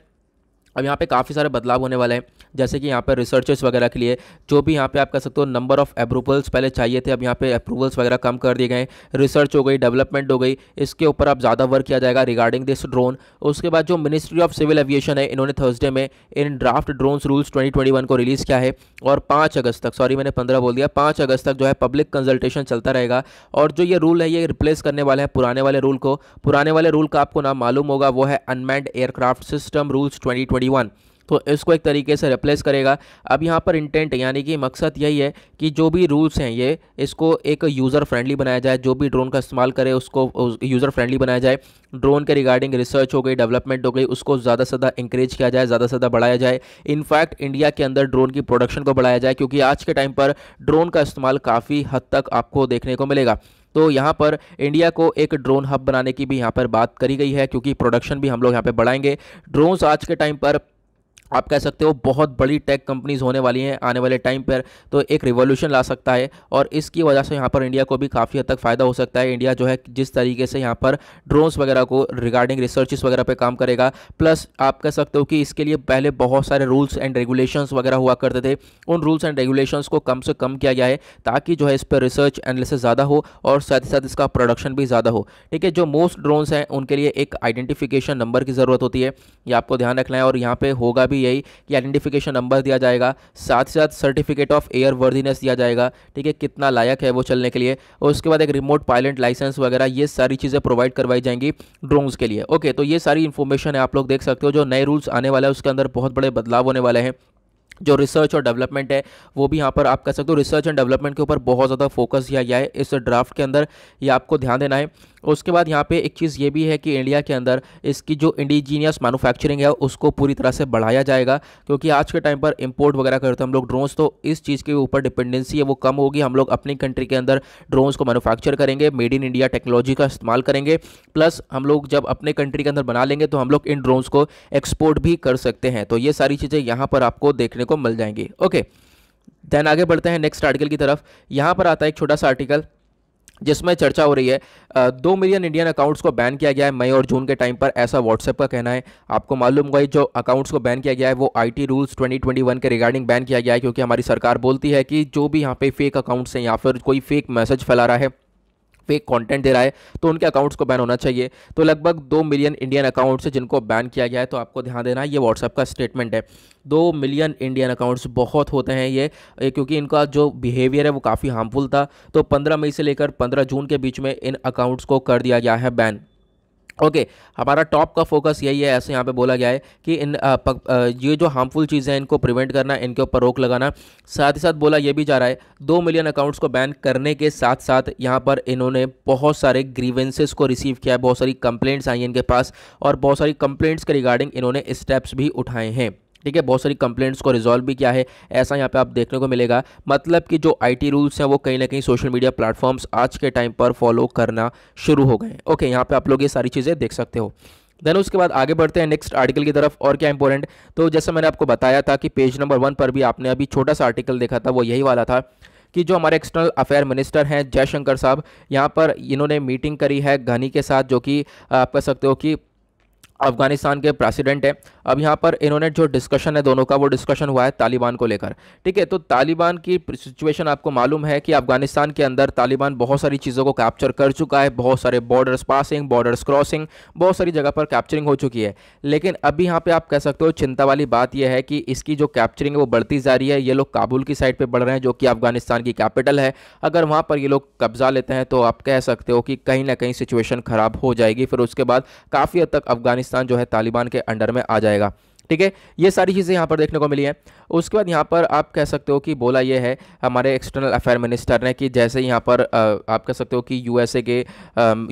[SPEAKER 1] अब यहाँ पे काफ़ी सारे बदलाव होने वाले हैं जैसे कि यहाँ पे रिसर्चर्स वगैरह के लिए जो भी यहाँ पे आप कह सकते हो नंबर ऑफ़ अप्रूवल्स पहले चाहिए थे अब यहाँ पे अप्रूवल्स वगैरह कम कर दिए गए रिसर्च हो गई डेवलपमेंट हो गई इसके ऊपर अब ज़्यादा वर्क किया जाएगा रिगार्डिंग दिस ड्रोन उसके बाद जो मिनिस्ट्री ऑफ सिविल एविएशन है इन्होंने थर्सडे में in draft drones rules twenty को रिलीज़ किया है और पाँच अगस्त तक सॉरी मैंने पंद्रह बोल दिया पाँच अगस्त तक जो है पब्लिक कंसल्टेशन चलता रहेगा और जो ये रूल है ये रिप्लेस करने वाला है पुराने वाले रूल को पुराने वाले रूल का आपको नाम मालूम होगा वो है unmanned aircraft system rules twenty thirty one तो इसको एक तरीके से रिप्लेस करेगा अब यहाँ पर इंटेंट यानी कि मकसद यही है कि जो भी रूल्स हैं ये इसको एक यूज़र फ्रेंडली बनाया जाए जो भी ड्रोन का इस्तेमाल करे उसको यूज़र फ्रेंडली बनाया जाए ड्रोन के रिगार्डिंग रिसर्च हो गई डेवलपमेंट हो गई उसको ज़्यादा से ज़्यादा इंक्रेज किया जाए ज़्यादा से ज़्यादा बढ़ाया जाए इनफैक्ट इंडिया के अंदर ड्रोन की प्रोडक्शन को बढ़ाया जाए क्योंकि आज के टाइम पर ड्रोन का इस्तेमाल काफ़ी हद तक आपको देखने को मिलेगा तो यहाँ पर इंडिया को एक ड्रोन हब बनाने की भी यहाँ पर बात करी गई है क्योंकि प्रोडक्शन भी हम लोग यहाँ पर बढ़ाएंगे ड्रोन्स आज के टाइम पर आप कह सकते हो बहुत बड़ी टेक कंपनीज होने वाली हैं आने वाले टाइम पर तो एक रिवॉल्यूशन ला सकता है और इसकी वजह से यहाँ पर इंडिया को भी काफ़ी हद तक फ़ायदा हो सकता है इंडिया जो है जिस तरीके से यहाँ पर ड्रोन्स वगैरह को रिगार्डिंग रिसर्चेस वगैरह पे काम करेगा प्लस आप कह सकते हो कि इसके लिए पहले बहुत सारे रूल्स एंड रेगुलेशन वगैरह हुआ करते थे उन रूल्स एंड रेगुलेशन को कम से कम किया गया है ताकि जो है इस पर रिसर्च एनालिसिस ज़्यादा हो और साथ ही साथ इसका प्रोडक्शन भी ज़्यादा हो ठीक है जो मोस्ट ड्रोन्स हैं उनके लिए एक आइडेंटिफिकेशन नंबर की ज़रूरत होती है ये आपको ध्यान रखना है और यहाँ पर होगा भी यही कि आइडेंटिफिकेशन नंबर दिया जाएगा साथ ही साथ सर्टिफिकेट ऑफ एयर वर्दीनेस दिया जाएगा ठीक है कितना लायक है वो चलने के लिए और उसके बाद एक रिमोट पायलट लाइसेंस वगैरह ये सारी चीज़ें प्रोवाइड करवाई जाएंगी ड्रोन्स के लिए ओके तो ये सारी इन्फॉर्मेशन है आप लोग देख सकते हो जो नए रूल्स आने वाला है उसके अंदर बहुत बड़े बदलाव होने वाले हैं जो रिसर्च और डेवलपमेंट है वो भी यहाँ पर आप कह सकते हो रिसर्च एंड डेवलपमेंट के ऊपर बहुत ज़्यादा फोकस किया गया है इस ड्राफ्ट के अंदर ये आपको ध्यान देना है उसके बाद यहाँ पे एक चीज़ ये भी है कि इंडिया के अंदर इसकी जो इंडिजीनियस मैनुफैक्चरिंग है उसको पूरी तरह से बढ़ाया जाएगा क्योंकि आज के टाइम पर इंपोर्ट वगैरह करते हैं हम लोग ड्रोन्स तो इस चीज़ के ऊपर डिपेंडेंसी है वो कम होगी हम लोग अपनी कंट्री के अंदर ड्रोन्स को मैनुफैक्चर करेंगे मेड इन इंडिया टेक्नोलॉजी का इस्तेमाल करेंगे प्लस हम लोग जब अपने कंट्री के अंदर बना लेंगे तो हम लोग इन ड्रोन्स को एक्सपोर्ट भी कर सकते हैं तो ये सारी चीज़ें यहाँ पर आपको देखने को मिल जाएंगी ओके देन आगे बढ़ते हैं नेक्स्ट आर्टिकल की तरफ यहाँ पर आता है एक छोटा सा आर्टिकल जिसमें चर्चा हो रही है दो मिलियन इंडियन अकाउंट्स को बैन किया गया है मई और जून के टाइम पर ऐसा व्हाट्सएप का कहना है आपको मालूम हुआ जो अकाउंट्स को बैन किया गया है वो आईटी रूल्स 2021 के रिगार्डिंग बैन किया गया है क्योंकि हमारी सरकार बोलती है कि जो भी यहाँ पे फेक अकाउंट्स हैं या फिर कोई फेक मैसेज फैला रहा है फेक कंटेंट दे रहा है तो उनके अकाउंट्स को बैन होना चाहिए तो लगभग दो मिलियन इंडियन अकाउंट्स जिनको बैन किया गया है तो आपको ध्यान देना है ये व्हाट्सएप का स्टेटमेंट है दो मिलियन इंडियन अकाउंट्स बहुत होते हैं ये क्योंकि इनका जो बिहेवियर है वो काफ़ी हार्मफुल था तो पंद्रह मई से लेकर पंद्रह जून के बीच में इन अकाउंट्स को कर दिया गया है बैन ओके okay, हमारा टॉप का फोकस यही है ऐसे यहाँ पे बोला गया है कि इन आ, प, आ, ये जो हार्मफुल चीज़ें हैं इनको प्रिवेंट करना इनके ऊपर रोक लगाना साथ ही साथ बोला ये भी जा रहा है दो मिलियन अकाउंट्स को बैन करने के साथ साथ यहाँ पर इन्होंने बहुत सारे ग्रीवेंसेस को रिसीव किया है बहुत सारी कंप्लेंट्स आई हैं इनके पास और बहुत सारी कंप्लेंट्स के रिगार्डिंग इन्होंने स्टेप्स भी उठाए हैं ठीक है बहुत सारी कंप्लेंट्स को रिजॉल्व भी किया है ऐसा यहाँ पे आप देखने को मिलेगा मतलब कि जो आईटी रूल्स हैं वो कहीं ना कहीं सोशल मीडिया प्लेटफॉर्म्स आज के टाइम पर फॉलो करना शुरू हो गए ओके यहाँ पर आप लोग ये सारी चीज़ें देख सकते हो देन उसके बाद आगे बढ़ते हैं नेक्स्ट आर्टिकल की तरफ और क्या इंपॉर्टेंट तो जैसे मैंने आपको बताया था कि पेज नंबर वन पर भी आपने अभी छोटा सा आर्टिकल देखा था वो यही वाला था कि जो हमारे एक्सटर्नल अफेयर मिनिस्टर हैं जयशंकर साहब यहाँ पर इन्होंने मीटिंग करी है घनी के साथ जो कि आप कह सकते हो कि अफगानिस्तान के प्रेसिडेंट हैं अब यहाँ पर इन्होंने जो डिस्कशन है दोनों का वो डिस्कशन हुआ है तालिबान को लेकर ठीक है तो तालिबान की सिचुएशन आपको मालूम है कि अफगानिस्तान के अंदर तालिबान बहुत सारी चीज़ों को कैप्चर कर चुका है बहुत सारे बॉर्डर्स पासिंग बॉर्डर्स क्रॉसिंग बहुत सारी जगह पर कैप्चरिंग हो चुकी है लेकिन अभी यहाँ पर आप कह सकते हो चिंता वाली बात यह है कि इसकी जो कैप्चरिंग है वो बढ़ती जा रही है ये लोग काबुल की साइड पर बढ़ रहे हैं जो कि अफगानिस्तान की कैपिटल है अगर वहाँ पर ये लोग कब्जा लेते हैं तो आप कह सकते हो कि कहीं ना कहीं सिचुएशन ख़राब हो जाएगी फिर उसके बाद काफ़ी हद तक अफगानिस्तान पाकिस्तान जो है तालिबान के अंडर में आ जाएगा ठीक है ये सारी चीज़ें यहाँ पर देखने को मिली हैं उसके बाद यहाँ पर आप कह सकते हो कि बोला ये है हमारे एक्सटर्नल अफेयर मिनिस्टर ने कि जैसे यहाँ पर आप कह सकते हो कि यूएसए के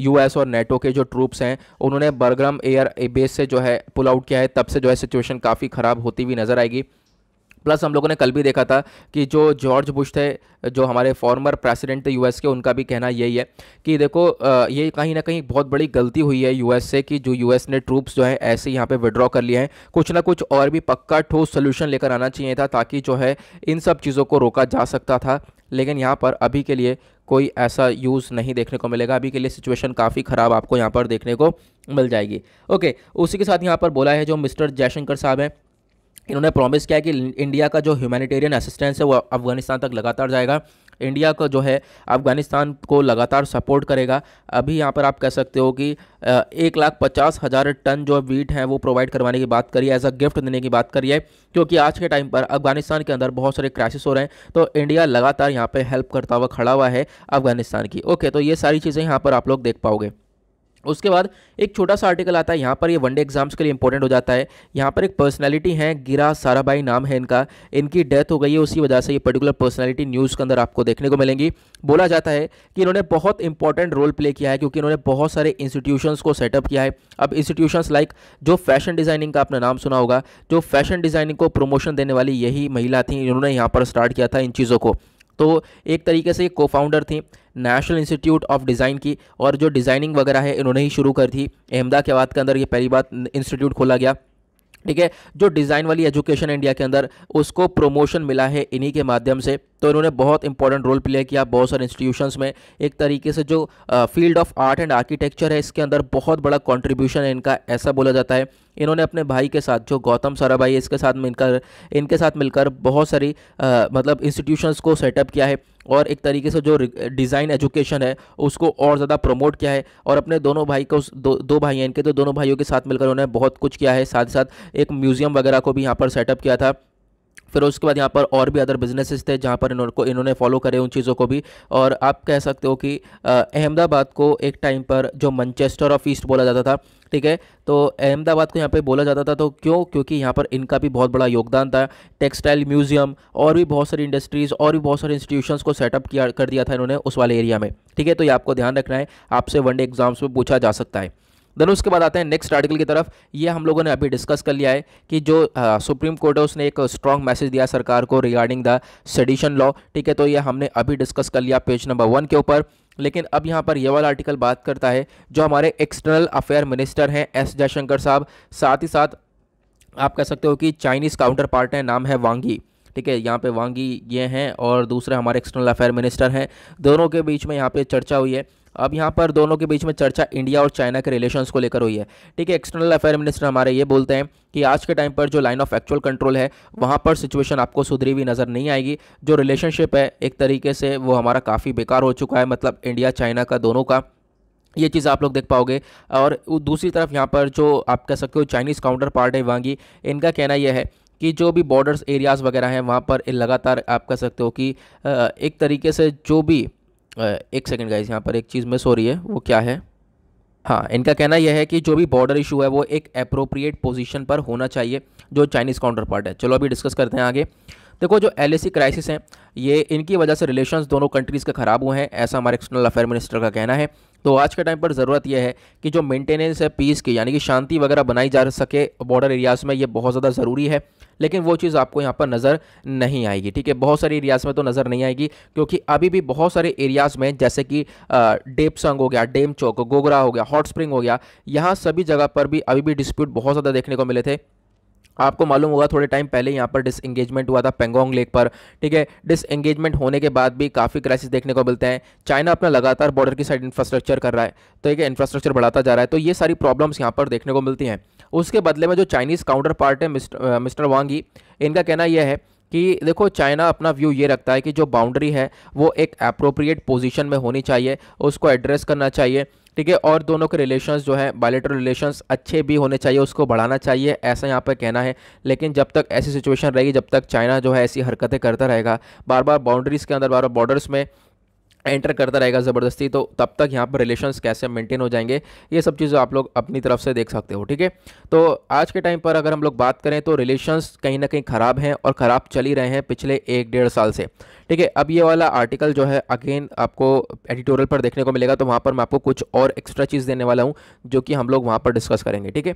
[SPEAKER 1] यूएस और नेटो के जो ट्रूप्स हैं उन्होंने बरग्राम एयर बेस से जो है पुल आउट किया है तब से जो है सिचुएशन काफ़ी ख़राब होती हुई नज़र आएगी प्लस हम लोगों ने कल भी देखा था कि जो जॉर्ज बुश थे जो हमारे फॉर्मर प्रेसिडेंट थे यूएस के उनका भी कहना यही है कि देखो ये कहीं ना कहीं बहुत बड़ी गलती हुई है यूएस से कि जो यूएस ने ट्रूप्स जो है ऐसे यहाँ पे विड्रॉ कर लिए हैं कुछ ना कुछ और भी पक्का ठोस सोल्यूशन लेकर आना चाहिए था ताकि जो है इन सब चीज़ों को रोका जा सकता था लेकिन यहाँ पर अभी के लिए कोई ऐसा यूज़ नहीं देखने को मिलेगा अभी के लिए सिचुएशन काफ़ी ख़राब आपको यहाँ पर देखने को मिल जाएगी ओके उसी के साथ यहाँ पर बोला है जो मिस्टर जयशंकर साहब हैं इन्होंने प्रॉमिस किया कि इंडिया का जो ह्यूमैनिटेरियन असिस्टेंस है वो अफगानिस्तान तक लगातार जाएगा इंडिया का जो है अफगानिस्तान को लगातार सपोर्ट करेगा अभी यहाँ पर आप कह सकते हो कि एक लाख पचास हज़ार टन जो वीट है वो प्रोवाइड करवाने की बात करिए एज अ गिफ्ट देने की बात करिए क्योंकि आज के टाइम पर अफगानिस्तान के अंदर बहुत सारे क्राइसिस हो रहे हैं तो इंडिया लगातार यहाँ पर हेल्प करता हुआ खड़ा हुआ है अफगानिस्तान की ओके तो ये सारी चीज़ें यहाँ पर आप लोग देख पाओगे उसके बाद एक छोटा सा आर्टिकल आता है यहाँ पर ये वनडे एग्जाम्स के लिए इंपॉर्टेंट हो जाता है यहाँ पर एक पर्सनालिटी है गिरा साराभाई नाम है इनका इनकी डेथ हो गई है उसी वजह से ये पर्टिकुलर पर्सनालिटी न्यूज़ के अंदर आपको देखने को मिलेंगी बोला जाता है कि इन्होंने बहुत इंपॉर्टेंट रोल प्ले किया है क्योंकि इन्होंने बहुत सारे इंस्टीट्यूशन को सेटअप किया है अब इंस्टीट्यूशन लाइक जो फैशन डिज़ाइनिंग का आपने नाम सुना होगा जो फैशन डिज़ाइनिंग को प्रमोशन देने वाली यही महिला थी इन्होंने यहाँ पर स्टार्ट किया था इन चीज़ों को तो एक तरीके से को फाउंडर थी नेशनल इंस्टीट्यूट ऑफ डिज़ाइन की और जो डिज़ाइनिंग वगैरह है इन्होंने ही शुरू कर के बाद के अंदर ये पहली बात इंस्टीट्यूट खोला गया ठीक है जो डिज़ाइन वाली एजुकेशन इंडिया के अंदर उसको प्रोमोशन मिला है इन्हीं के माध्यम से तो इन्होंने बहुत इंपॉर्टेंट रोल प्ले किया बहुत सारे इंस्टीट्यूशंस में एक तरीके से जो field of art and architecture है इसके अंदर बहुत बड़ा कॉन्ट्रीब्यूशन है इनका ऐसा बोला जाता है इन्होंने अपने भाई के साथ जो गौतम साराभाई है इसके साथ मिलकर इनके साथ मिलकर बहुत सारी आ, मतलब इंस्टीट्यूशंस को सेटअप किया है और एक तरीके से जो डिज़ाइन एजुकेशन है उसको और ज़्यादा प्रमोट किया है और अपने दोनों भाई को दो, दो भाई हैं इनके तो दोनों भाइयों के साथ मिलकर उन्होंने बहुत कुछ किया है साथ ही साथ एक म्यूज़ियम वगैरह को भी यहाँ पर सेटअप किया था फिर उसके बाद यहाँ पर और भी अदर बिजनेसेस थे जहाँ पर इन्होंने इन्होंने फॉलो करे उन चीज़ों को भी और आप कह सकते हो कि अहमदाबाद को एक टाइम पर जो मंचेस्टर ऑफ ईस्ट बोला जाता था ठीक है तो अहमदाबाद को यहाँ पे बोला जाता था तो क्यों क्योंकि यहाँ पर इनका भी बहुत बड़ा योगदान था टेक्सटाइल म्यूजियम और भी बहुत सारी इंडस्ट्रीज़ और भी बहुत सारे इंस्टीट्यूशंस को सेटअप किया कर दिया था इन्होंने उस वाले एरिया में ठीक है तो ये आपको ध्यान रखना है आपसे वनडे एग्जाम्स में पूछा जा सकता है देन उसके बाद आते हैं नेक्स्ट आर्टिकल की तरफ ये हम लोगों ने अभी डिस्कस कर लिया है कि जो सुप्रीम कोर्ट है उसने एक स्ट्रॉन्ग मैसेज दिया सरकार को रिगार्डिंग द सेडिशन लॉ ठीक है तो ये हमने अभी डिस्कस कर लिया पेज नंबर वन के ऊपर लेकिन अब यहाँ पर ये वाला आर्टिकल बात करता है जो हमारे एक्सटर्नल अफेयर मिनिस्टर हैं एस जयशंकर साहब साथ ही साथ आप कह सकते हो कि चाइनीज़ काउंटर पार्ट है नाम है वांगी ठीक है यहाँ पे वांगी ये हैं और दूसरे हमारे एक्सटर्नल अफेयर मिनिस्टर हैं दोनों के बीच में यहाँ पे चर्चा हुई है अब यहाँ पर दोनों के बीच में चर्चा इंडिया और चाइना के रिलेशंस को लेकर हुई है ठीक है एक्सटर्नल अफेयर मिनिस्टर हमारे ये बोलते हैं कि आज के टाइम पर जो लाइन ऑफ एक्चुअल कंट्रोल है वहाँ पर सिचुएशन आपको सुधरी हुई नज़र नहीं आएगी जो रिलेशनशिप है एक तरीके से वो हमारा काफ़ी बेकार हो चुका है मतलब इंडिया चाइना का दोनों का ये चीज़ आप लोग देख पाओगे और दूसरी तरफ यहाँ पर जो आप कह सकते हो चाइनीज़ काउंटर पार्ट है वांगी इनका कहना यह है कि जो भी बॉर्डर्स एरियाज़ वगैरह हैं वहाँ पर लगातार आप कह सकते हो कि एक तरीके से जो भी एक सेकेंड गाइज यहाँ पर एक चीज़ मिस हो रही है वो क्या है हाँ इनका कहना यह है कि जो भी बॉर्डर इशू है वो एक अप्रोप्रिएट पोजीशन पर होना चाहिए जो चाइनीज़ काउंटर पार्ट है चलो अभी डिस्कस करते हैं आगे देखो जो एल क्राइसिस हैं ये इनकी वजह से रिलेशंस दोनों कंट्रीज़ के ख़राब हुए हैं ऐसा हमारे एक्सटर्नल अफेयर मिनिस्टर का कहना है तो आज के टाइम पर ज़रूरत यह है कि जो मेंटेनेंस है पीस की यानी कि शांति वगैरह बनाई जा सके बॉर्डर एरियाज़ में ये बहुत ज़्यादा ज़रूरी है लेकिन वो चीज़ आपको यहाँ पर नज़र नहीं आएगी ठीक है बहुत सारे एरियाज़ में तो नज़र नहीं आएगी क्योंकि अभी भी बहुत सारे एरियाज़ में जैसे कि डेपसंग हो गया डेम चौक गोगरा हो गया हॉट स्प्रिंग हो गया यहाँ सभी जगह पर भी अभी भी डिस्प्यूट बहुत ज़्यादा देखने को मिले थे आपको मालूम होगा थोड़े टाइम पहले यहाँ पर डिसएंगेजमेंट हुआ था पेंगोंग लेक पर ठीक है डिसएंगेजमेंट होने के बाद भी काफ़ी क्राइसिस देखने को मिलते हैं चाइना अपना लगातार बॉर्डर की साइड इंफ्रास्ट्रक्चर कर रहा है तो एक इंफ्रास्ट्रक्चर बढ़ाता जा रहा है तो ये सारी प्रॉब्लम्स यहाँ पर देखने को मिलती हैं उसके बदले में जो चाइनीज़ काउंटर पार्ट है मिस्टर वांगी इनका कहना यह है कि देखो चाइना अपना व्यू ये रखता है कि जो बाउंड्री है वो एक अप्रोप्रिएट पोजिशन में होनी चाहिए उसको एड्रेस करना चाहिए ठीक है और दोनों के रिलेशन जो है बायोलेटर रिलेशंस अच्छे भी होने चाहिए उसको बढ़ाना चाहिए ऐसा यहाँ पर कहना है लेकिन जब तक ऐसी सिचुएशन रहेगी जब तक चाइना जो है ऐसी हरकतें करता रहेगा बार बार बाउंड्रीज़ के अंदर बार बार बॉर्डर्स में एंटर करता रहेगा ज़बरदस्ती तो तब तक यहाँ पर रिलेशंस कैसे मेंटेन हो जाएंगे ये सब चीज़ें आप लोग अपनी तरफ से देख सकते हो ठीक है तो आज के टाइम पर अगर हम लोग बात करें तो रिलेशंस कहीं ना कहीं ख़राब हैं और ख़राब चल ही रहे हैं पिछले एक डेढ़ साल से ठीक है अब ये वाला आर्टिकल जो है अगेन आपको एडिटोरियल पर देखने को मिलेगा तो वहाँ पर मैं आपको कुछ और एक्स्ट्रा चीज़ देने वाला हूँ जो कि हम लोग वहाँ पर डिस्कस करेंगे ठीक है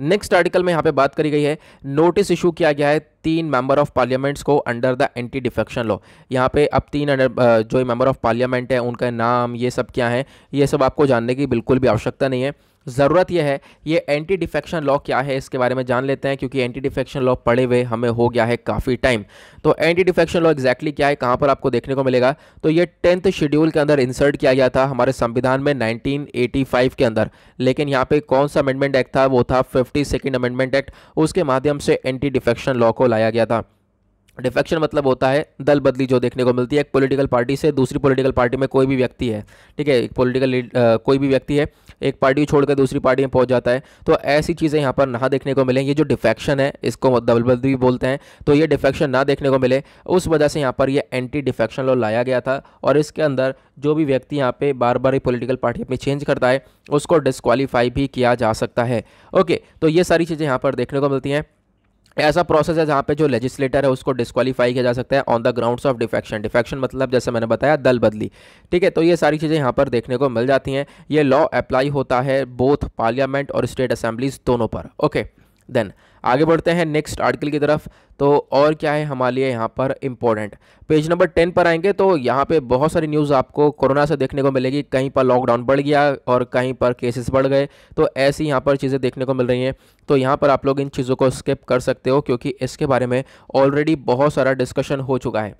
[SPEAKER 1] नेक्स्ट आर्टिकल में यहाँ पे बात करी गई है नोटिस इशू किया गया है तीन मेंबर ऑफ पार्लियामेंट्स को under the anti defection law यहाँ पे अब तीन अंडर जो मेंबर ऑफ पार्लियामेंट है उनका नाम ये सब क्या है ये सब आपको जानने की बिल्कुल भी आवश्यकता नहीं है ज़रूरत यह है ये एंटी डिफेक्शन लॉ क्या है इसके बारे में जान लेते हैं क्योंकि एंटी डिफेक्शन लॉ पढ़े हुए हमें हो गया है काफ़ी टाइम तो एंटी डिफेक्शन लॉ एग्जैक्टली क्या है कहाँ पर आपको देखने को मिलेगा तो ये टेंथ शेड्यूल के अंदर इंसर्ट किया गया था हमारे संविधान में 1985 के अंदर लेकिन यहाँ पे कौन सा अमेंडमेंट एक्ट था वो था फिफ्टी सेकेंड अमेंडमेंट एक्ट उसके माध्यम से एंटी डिफेक्शन लॉ को लाया गया था डिफेक्शन मतलब होता है दल बदली जो देखने को मिलती है एक पॉलिटिकल पार्टी से दूसरी पॉलिटिकल पार्टी में कोई भी व्यक्ति है ठीक है एक पॉलिटिकल कोई भी व्यक्ति है एक पार्टी छोड़कर दूसरी पार्टी में पहुंच जाता है तो ऐसी चीज़ें यहाँ पर ना देखने को मिले ये जो डिफेक्शन है इसको दल बदली बोलते हैं तो ये डिफेक्शन ना देखने को मिले उस वजह से यहाँ पर यह एंटी डिफेक्शन लॉ लाया गया था और इसके अंदर जो भी व्यक्ति यहाँ पर बार बार ही पोलिटिकल पार्टी अपनी चेंज करता है उसको डिसक्वालीफाई भी किया जा सकता है ओके तो ये सारी चीज़ें यहाँ पर देखने को मिलती हैं ऐसा प्रोसेस है जहाँ पे जो लेजिस्लेटर है उसको डिस्कालीफाई किया जा सकता है on the grounds of defection defection मतलब जैसे मैंने बताया दल बदली ठीक है तो ये सारी चीज़ें यहाँ पर देखने को मिल जाती हैं ये लॉ अप्लाई होता है बोथ पार्लियामेंट और स्टेट असेंबलीज दोनों पर ओके okay. देन आगे बढ़ते हैं नेक्स्ट आर्टिकल की तरफ तो और क्या है हमारे लिए यहाँ पर इम्पोर्टेंट पेज नंबर टेन पर आएंगे तो यहाँ पे बहुत सारी न्यूज़ आपको कोरोना से देखने को मिलेगी कहीं पर लॉकडाउन बढ़ गया और कहीं पर केसेस बढ़ गए तो ऐसी यहाँ पर चीज़ें देखने को मिल रही हैं तो यहाँ पर आप लोग इन चीज़ों को स्किप कर सकते हो क्योंकि इसके बारे में ऑलरेडी बहुत सारा डिस्कशन हो चुका है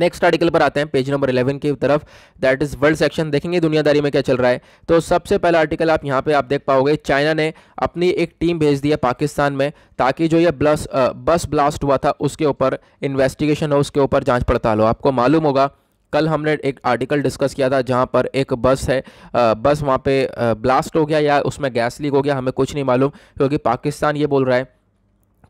[SPEAKER 1] नेक्स्ट आर्टिकल पर आते हैं पेज नंबर 11 की तरफ दैट इज़ वर्ल्ड सेक्शन देखेंगे दुनियादारी में क्या चल रहा है तो सबसे पहला आर्टिकल आप यहाँ पे आप देख पाओगे चाइना ने अपनी एक टीम भेज दी है पाकिस्तान में ताकि जो ये ब्लस बस ब्लास्ट हुआ था उसके ऊपर इन्वेस्टिगेशन हो उसके ऊपर जाँच पड़ताल हो आपको मालूम होगा कल हमने एक आर्टिकल डिस्कस किया था जहाँ पर एक बस है बस वहाँ पर ब्लास्ट हो गया या उसमें गैस लीक हो गया हमें कुछ नहीं मालूम क्योंकि पाकिस्तान ये बोल रहा है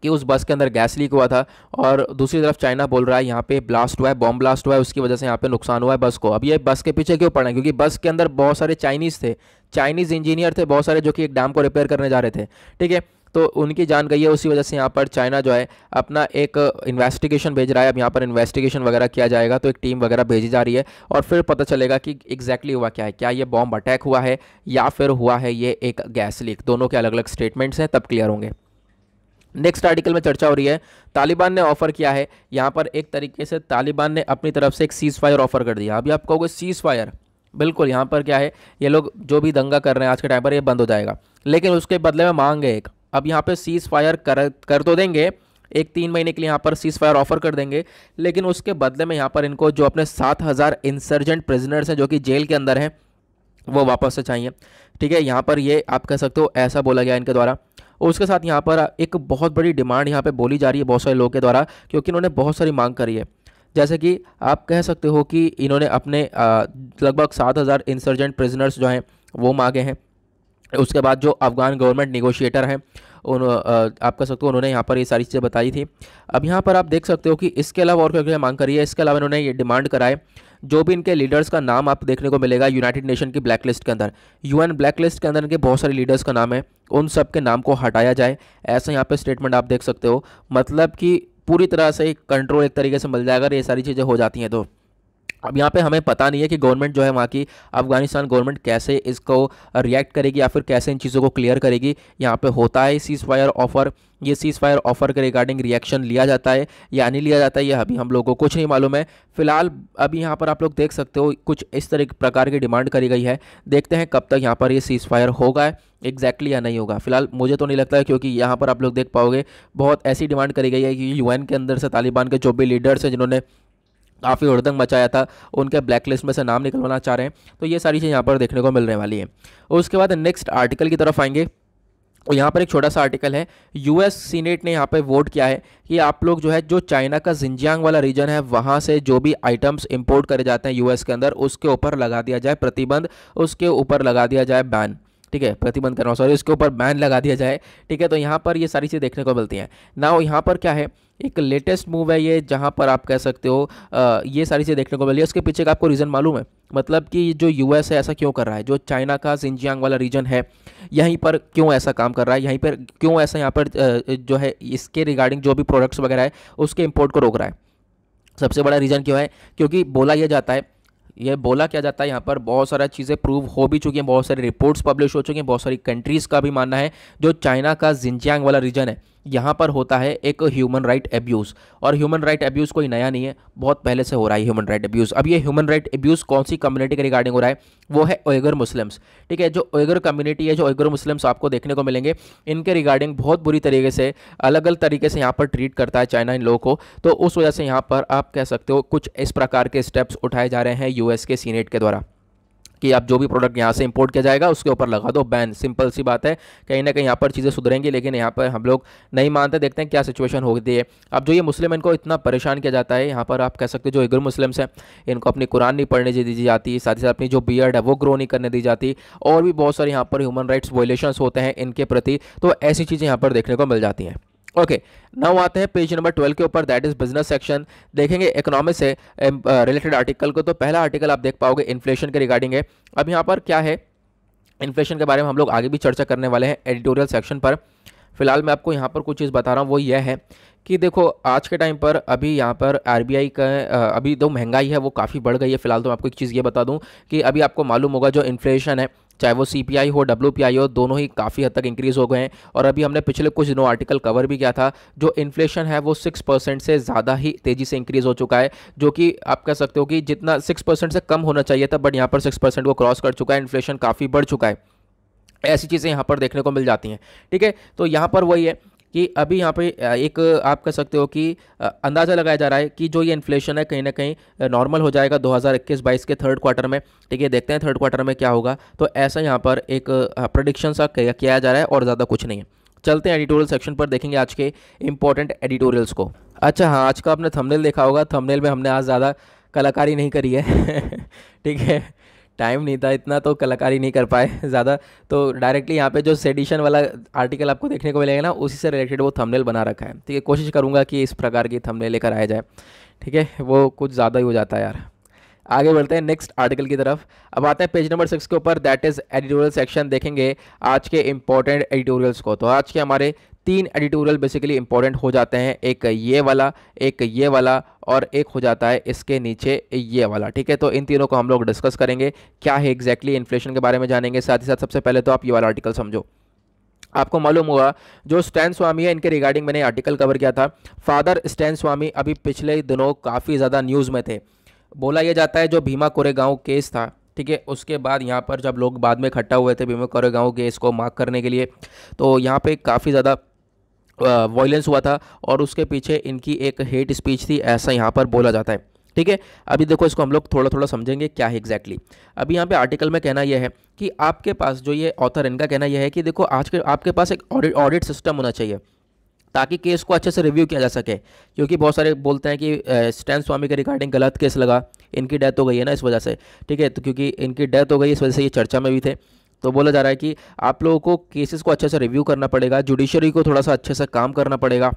[SPEAKER 1] कि उस बस के अंदर गैस लीक हुआ था और दूसरी तरफ चाइना बोल रहा है यहाँ पे ब्लास्ट हुआ है बॉम्ब ब्लास्ट हुआ है उसकी वजह से यहाँ पे नुकसान हुआ है बस को अब ये बस के पीछे क्यों पड़ा है क्योंकि बस के अंदर बहुत सारे चाइनीज़ थे चाइनीज़ इंजीनियर थे बहुत सारे जो कि एक डैम को रिपेयर करने जा रहे थे ठीक है तो उनकी जान गई है उसी वजह से यहाँ पर चाइना जो है अपना एक इन्वेस्टिगेशन भेज रहा है अब यहाँ पर इन्वेस्टिगेशन वगैरह किया जाएगा तो एक टीम वगैरह भेजी जा रही है और फिर पता चलेगा कि एग्जैक्टली हुआ क्या है क्या ये बॉम्ब अटैक हुआ है या फिर हुआ है ये एक गैस लीक दोनों के अलग अलग स्टेटमेंट्स हैं तब क्लियर होंगे नेक्स्ट आर्टिकल में चर्चा हो रही है तालिबान ने ऑफ़र किया है यहाँ पर एक तरीके से तालिबान ने अपनी तरफ से एक सीज़ फायर ऑफ़र कर दिया अभी आप कहोगे सीज़ फायर बिल्कुल यहाँ पर क्या है ये लोग जो भी दंगा कर रहे हैं आज के टाइम पर ये बंद हो जाएगा लेकिन उसके बदले में मांग है एक अब यहाँ पर सीज़ फायर कर कर तो देंगे एक तीन महीने के लिए यहाँ पर सीज़ फायर ऑफर कर देंगे लेकिन उसके बदले में यहाँ पर इनको जो अपने सात हज़ार इंसर्जेंट प्रिजनर्स हैं जो कि जेल के अंदर हैं वो वापस से चाहिए ठीक है यहाँ पर ये आप कह सकते हो ऐसा बोला गया इनके द्वारा और उसके साथ यहाँ पर एक बहुत बड़ी डिमांड यहाँ पर बोली जा रही है बहुत सारे लोगों के द्वारा क्योंकि इन्होंने बहुत सारी मांग करी है जैसे कि आप कह सकते हो कि इन्होंने अपने लगभग सात हज़ार इंसर्जेंट प्रिजनर्स जो हैं वो मांगे हैं उसके बाद जो अफगान गवर्नमेंट निगोशिएटर हैं उन आप कह सकते हो उन्होंने यहाँ पर ये सारी चीज़ें बताई थी अब यहाँ पर आप देख सकते हो कि इसके अलावा और क्या क्या मांग करी है इसके अलावा इन्होंने ये डिमांड कराए जो भी इनके लीडर्स का नाम आप देखने को मिलेगा यूनाइटेड नेशन की ब्लैक लिस्ट के अंदर यूएन ब्लैक लिस्ट के अंदर इनके बहुत सारे लीडर्स का नाम है उन सब के नाम को हटाया जाए ऐसा यहाँ पर स्टेटमेंट आप देख सकते हो मतलब कि पूरी तरह से कंट्रोल एक तरीके से मिल जाएगा अगर ये सारी चीज़ें हो जाती हैं तो अब यहाँ पे हमें पता नहीं है कि गवर्नमेंट जो है वहाँ की अफगानिस्तान गवर्नमेंट कैसे इसको रिएक्ट करेगी या फिर कैसे इन चीज़ों को क्लियर करेगी यहाँ पे होता है सीज़ फायर ऑफ़र ये सीज़ फायर ऑफ़र के रिगार्डिंग रिएक्शन लिया जाता है या नहीं लिया जाता है ये अभी हम लोगों को कुछ नहीं मालूम है फिलहाल अभी यहाँ पर आप लोग देख सकते हो कुछ इस तरह प्रकार की डिमांड करी गई है देखते हैं कब तक यहाँ पर ये सीज़ फायर होगा एग्जैक्टली exactly या नहीं होगा फिलहाल मुझे तो नहीं लगता है क्योंकि यहाँ पर आप लोग देख पाओगे बहुत ऐसी डिमांड करी गई है कि यूएन के अंदर से तालिबान के जो भी लीडर्स हैं जिन्होंने काफ़ी हड़दंग मचाया था उनके ब्लैक लिस्ट में से नाम निकलवाना चाह रहे हैं तो ये सारी चीज़ यहाँ पर देखने को मिलने वाली है उसके बाद नेक्स्ट आर्टिकल की तरफ आएंगे और यहाँ पर एक छोटा सा आर्टिकल है यूएस सीनेट ने यहाँ पे वोट किया है कि आप लोग जो है जो चाइना का जिंजियांग वाला रीजन है वहाँ से जो भी आइटम्स इंपोर्ट करे जाते हैं यूएस के अंदर उसके ऊपर लगा दिया जाए प्रतिबंध उसके ऊपर लगा दिया जाए बैन ठीक है प्रतिबंध करना सॉरी इसके ऊपर बैन लगा दिया जाए ठीक है तो यहाँ पर ये सारी चीज़ें देखने को मिलती हैं ना यहाँ पर क्या है एक लेटेस्ट मूव है ये जहाँ पर आप कह सकते हो आ, ये सारी चीज़ें देखने को मिली है उसके पीछे का आपको रीज़न मालूम है मतलब कि जो यूएस है ऐसा क्यों कर रहा है जो चाइना का सिंजियांग वाला रीजन है यहीं पर क्यों ऐसा काम कर रहा है यहीं पर क्यों ऐसा यहाँ पर जो है इसके रिगार्डिंग जो भी प्रोडक्ट्स वगैरह है उसके इम्पोर्ट को रोक रहा है सबसे बड़ा रीज़न क्यों है क्योंकि बोला यह जाता है ये बोला क्या जाता है यहाँ पर बहुत सारा चीज़ें प्रूव हो भी चुकी हैं बहुत सारी रिपोर्ट्स पब्लिश हो चुकी हैं बहुत सारी कंट्रीज़ का भी मानना है जो चाइना का जिंजियांग वाला रीजन है यहाँ पर होता है एक ह्यूमन राइट एब्यूज़ और ह्यूमन राइट एब्यूज़ कोई नया नहीं है बहुत पहले से हो रहा है ह्यूमन राइट एब्यूज़ अब ये ह्यूमन राइट एब्यूज़ कौन सी कम्युनिटी के रिगार्डिंग हो रहा है वो है ओगर मुस्लिम्स ठीक है जो ओगर कम्युनिटी है जो ओगर मुस्लिम्स आपको देखने को मिलेंगे इनके रिगार्डिंग बहुत बुरी तरीके से अलग अलग तरीके से यहाँ पर ट्रीट करता है चाइना इन लोगों को तो उस वजह से यहाँ पर आप कह सकते हो कुछ इस प्रकार के स्टेप्स उठाए जा रहे हैं यूएस के सीनेट के द्वारा कि आप जो भी प्रोडक्ट यहाँ से इंपोर्ट किया जाएगा उसके ऊपर लगा दो बैन सिंपल सी बात है कहीं ना कहीं यहाँ पर चीज़ें सुधरेंगी लेकिन यहाँ पर हम लोग नहीं मानते देखते हैं क्या सिचुएशन होती है अब जो ये मुस्लिम इनको इतना परेशान किया जाता है यहाँ पर आप कह सकते हो जो इगर मुस्लिम्स हैं इनको अपनी कुरान नहीं पढ़ने दी जाती साथ ही साथ अपनी जो बी है वो ग्रो नहीं करने दी जाती और भी बहुत सारे यहाँ पर ह्यूमन राइट्स वोलेशन होते हैं इनके प्रति तो ऐसी चीज़ें यहाँ पर देखने को मिल जाती हैं ओके नाउ आते हैं पेज नंबर ट्वेल्व के ऊपर दैट इज बिजनेस सेक्शन देखेंगे इकोनॉमिक से रिलेटेड um, आर्टिकल uh, को तो पहला आर्टिकल आप देख पाओगे इन्फ्लेशन के रिगार्डिंग है अब यहाँ पर क्या है इन्फ्लेशन के बारे में हम लोग आगे भी चर्चा करने वाले हैं एडिटोरियल सेक्शन पर फिलहाल मैं आपको यहाँ पर कुछ चीज़ बता रहा हूँ वो यह है कि देखो आज के टाइम पर अभी यहाँ पर आई का uh, अभी जो महंगाई है वो काफ़ी बढ़ गई है फिलहाल तो मैं आपको एक चीज़ ये बता दूँ कि अभी आपको मालूम होगा जो इन्फ्लेशन है चाहे वो सी हो डब्ल्यू हो दोनों ही काफ़ी हद तक इंक्रीज़ हो गए हैं और अभी हमने पिछले कुछ दिनों आर्टिकल कवर भी किया था जो इन्फ्लेशन है वो सिक्स परसेंट से ज़्यादा ही तेज़ी से इंक्रीज़ हो चुका है जो कि आप कह सकते हो कि जितना सिक्स परसेंट से कम होना चाहिए था बट यहाँ पर सिक्स परसेंट को क्रॉस कर चुका है इन्फ्लेशन काफ़ी बढ़ चुका है ऐसी चीज़ें यहाँ पर देखने को मिल जाती हैं ठीक है तो यहाँ पर वही है कि अभी यहाँ पे एक आप कह सकते हो कि अंदाज़ा लगाया जा रहा है कि जो ये इन्फ्लेशन है कहीं ना कहीं नॉर्मल हो जाएगा 2021-22 के थर्ड क्वार्टर में ठीक है देखते हैं थर्ड क्वार्टर में क्या होगा तो ऐसा यहाँ पर एक प्रोडिक्शन सा किया जा रहा है और ज़्यादा कुछ नहीं है चलते हैं एडिटोरियल सेक्शन पर देखेंगे आज के इंपॉर्टेंट एडिटोरियल्स को अच्छा हाँ आज का आपने थमनेल देखा होगा थमनेल में हमने आज ज़्यादा कलाकारी नहीं करी है ठीक है टाइम नहीं था इतना तो कलाकारी नहीं कर पाए ज़्यादा तो डायरेक्टली यहाँ पे जो सेडिशन वाला आर्टिकल आपको देखने को मिलेगा ना उसी से रिलेटेड वो थंबनेल बना रखा है ठीक है कोशिश करूँगा कि इस प्रकार की थंबनेल लेकर आया जाए ठीक है वो कुछ ज़्यादा ही हो जाता है यार आगे बढ़ते हैं नेक्स्ट आर्टिकल की तरफ अब आते हैं पेज नंबर सिक्स के ऊपर दैट इज़ एडिटोरियल सेक्शन देखेंगे आज के इंपॉर्टेंट एडिटोरियल्स को तो आज के हमारे तीन एडिटोरियल बेसिकली इंपॉर्टेंट हो जाते हैं एक ये वाला एक ये वाला और एक हो जाता है इसके नीचे ये वाला ठीक है तो इन तीनों को हम लोग डिस्कस करेंगे क्या है एग्जैक्टली exactly इन्फ्लेशन के बारे में जानेंगे साथ ही साथ सबसे पहले तो आप ये वाला आर्टिकल समझो आपको मालूम हुआ जो स्टैन स्वामी है इनके रिगार्डिंग मैंने आर्टिकल कवर किया था फादर स्टैन स्वामी अभी पिछले दिनों काफ़ी ज़्यादा न्यूज़ में थे बोला यह जाता है जो भीमा कोरेगांव केस था ठीक है उसके बाद यहाँ पर जब लोग बाद में इकट्ठा हुए थे भीमा कोरेगांव केस को मार्क करने के लिए तो यहाँ पर काफ़ी ज़्यादा वॉयलेंस हुआ था और उसके पीछे इनकी एक हेट स्पीच थी ऐसा यहाँ पर बोला जाता है ठीक है अभी देखो इसको हम लोग थोड़ा थोड़ा समझेंगे क्या है एग्जैक्टली exactly. अभी यहाँ पे आर्टिकल में कहना यह है कि आपके पास जो ये ऑथर इनका कहना यह है कि देखो आज के आपके पास एक ऑडिट ऑडिट सिस्टम होना चाहिए ताकि केस को अच्छे से रिव्यू किया जा सके क्योंकि बहुत सारे बोलते हैं कि स्टैंड स्वामी के रिगार्डिंग गलत केस लगा इनकी डेथ हो गई है ना इस वजह से ठीक है तो क्योंकि इनकी डेथ हो गई इस वजह से ये चर्चा में भी थे तो बोला जा रहा है कि आप लोगों को केसेस को अच्छे से रिव्यू करना पड़ेगा जुडिशरी को थोड़ा सा अच्छे से काम करना पड़ेगा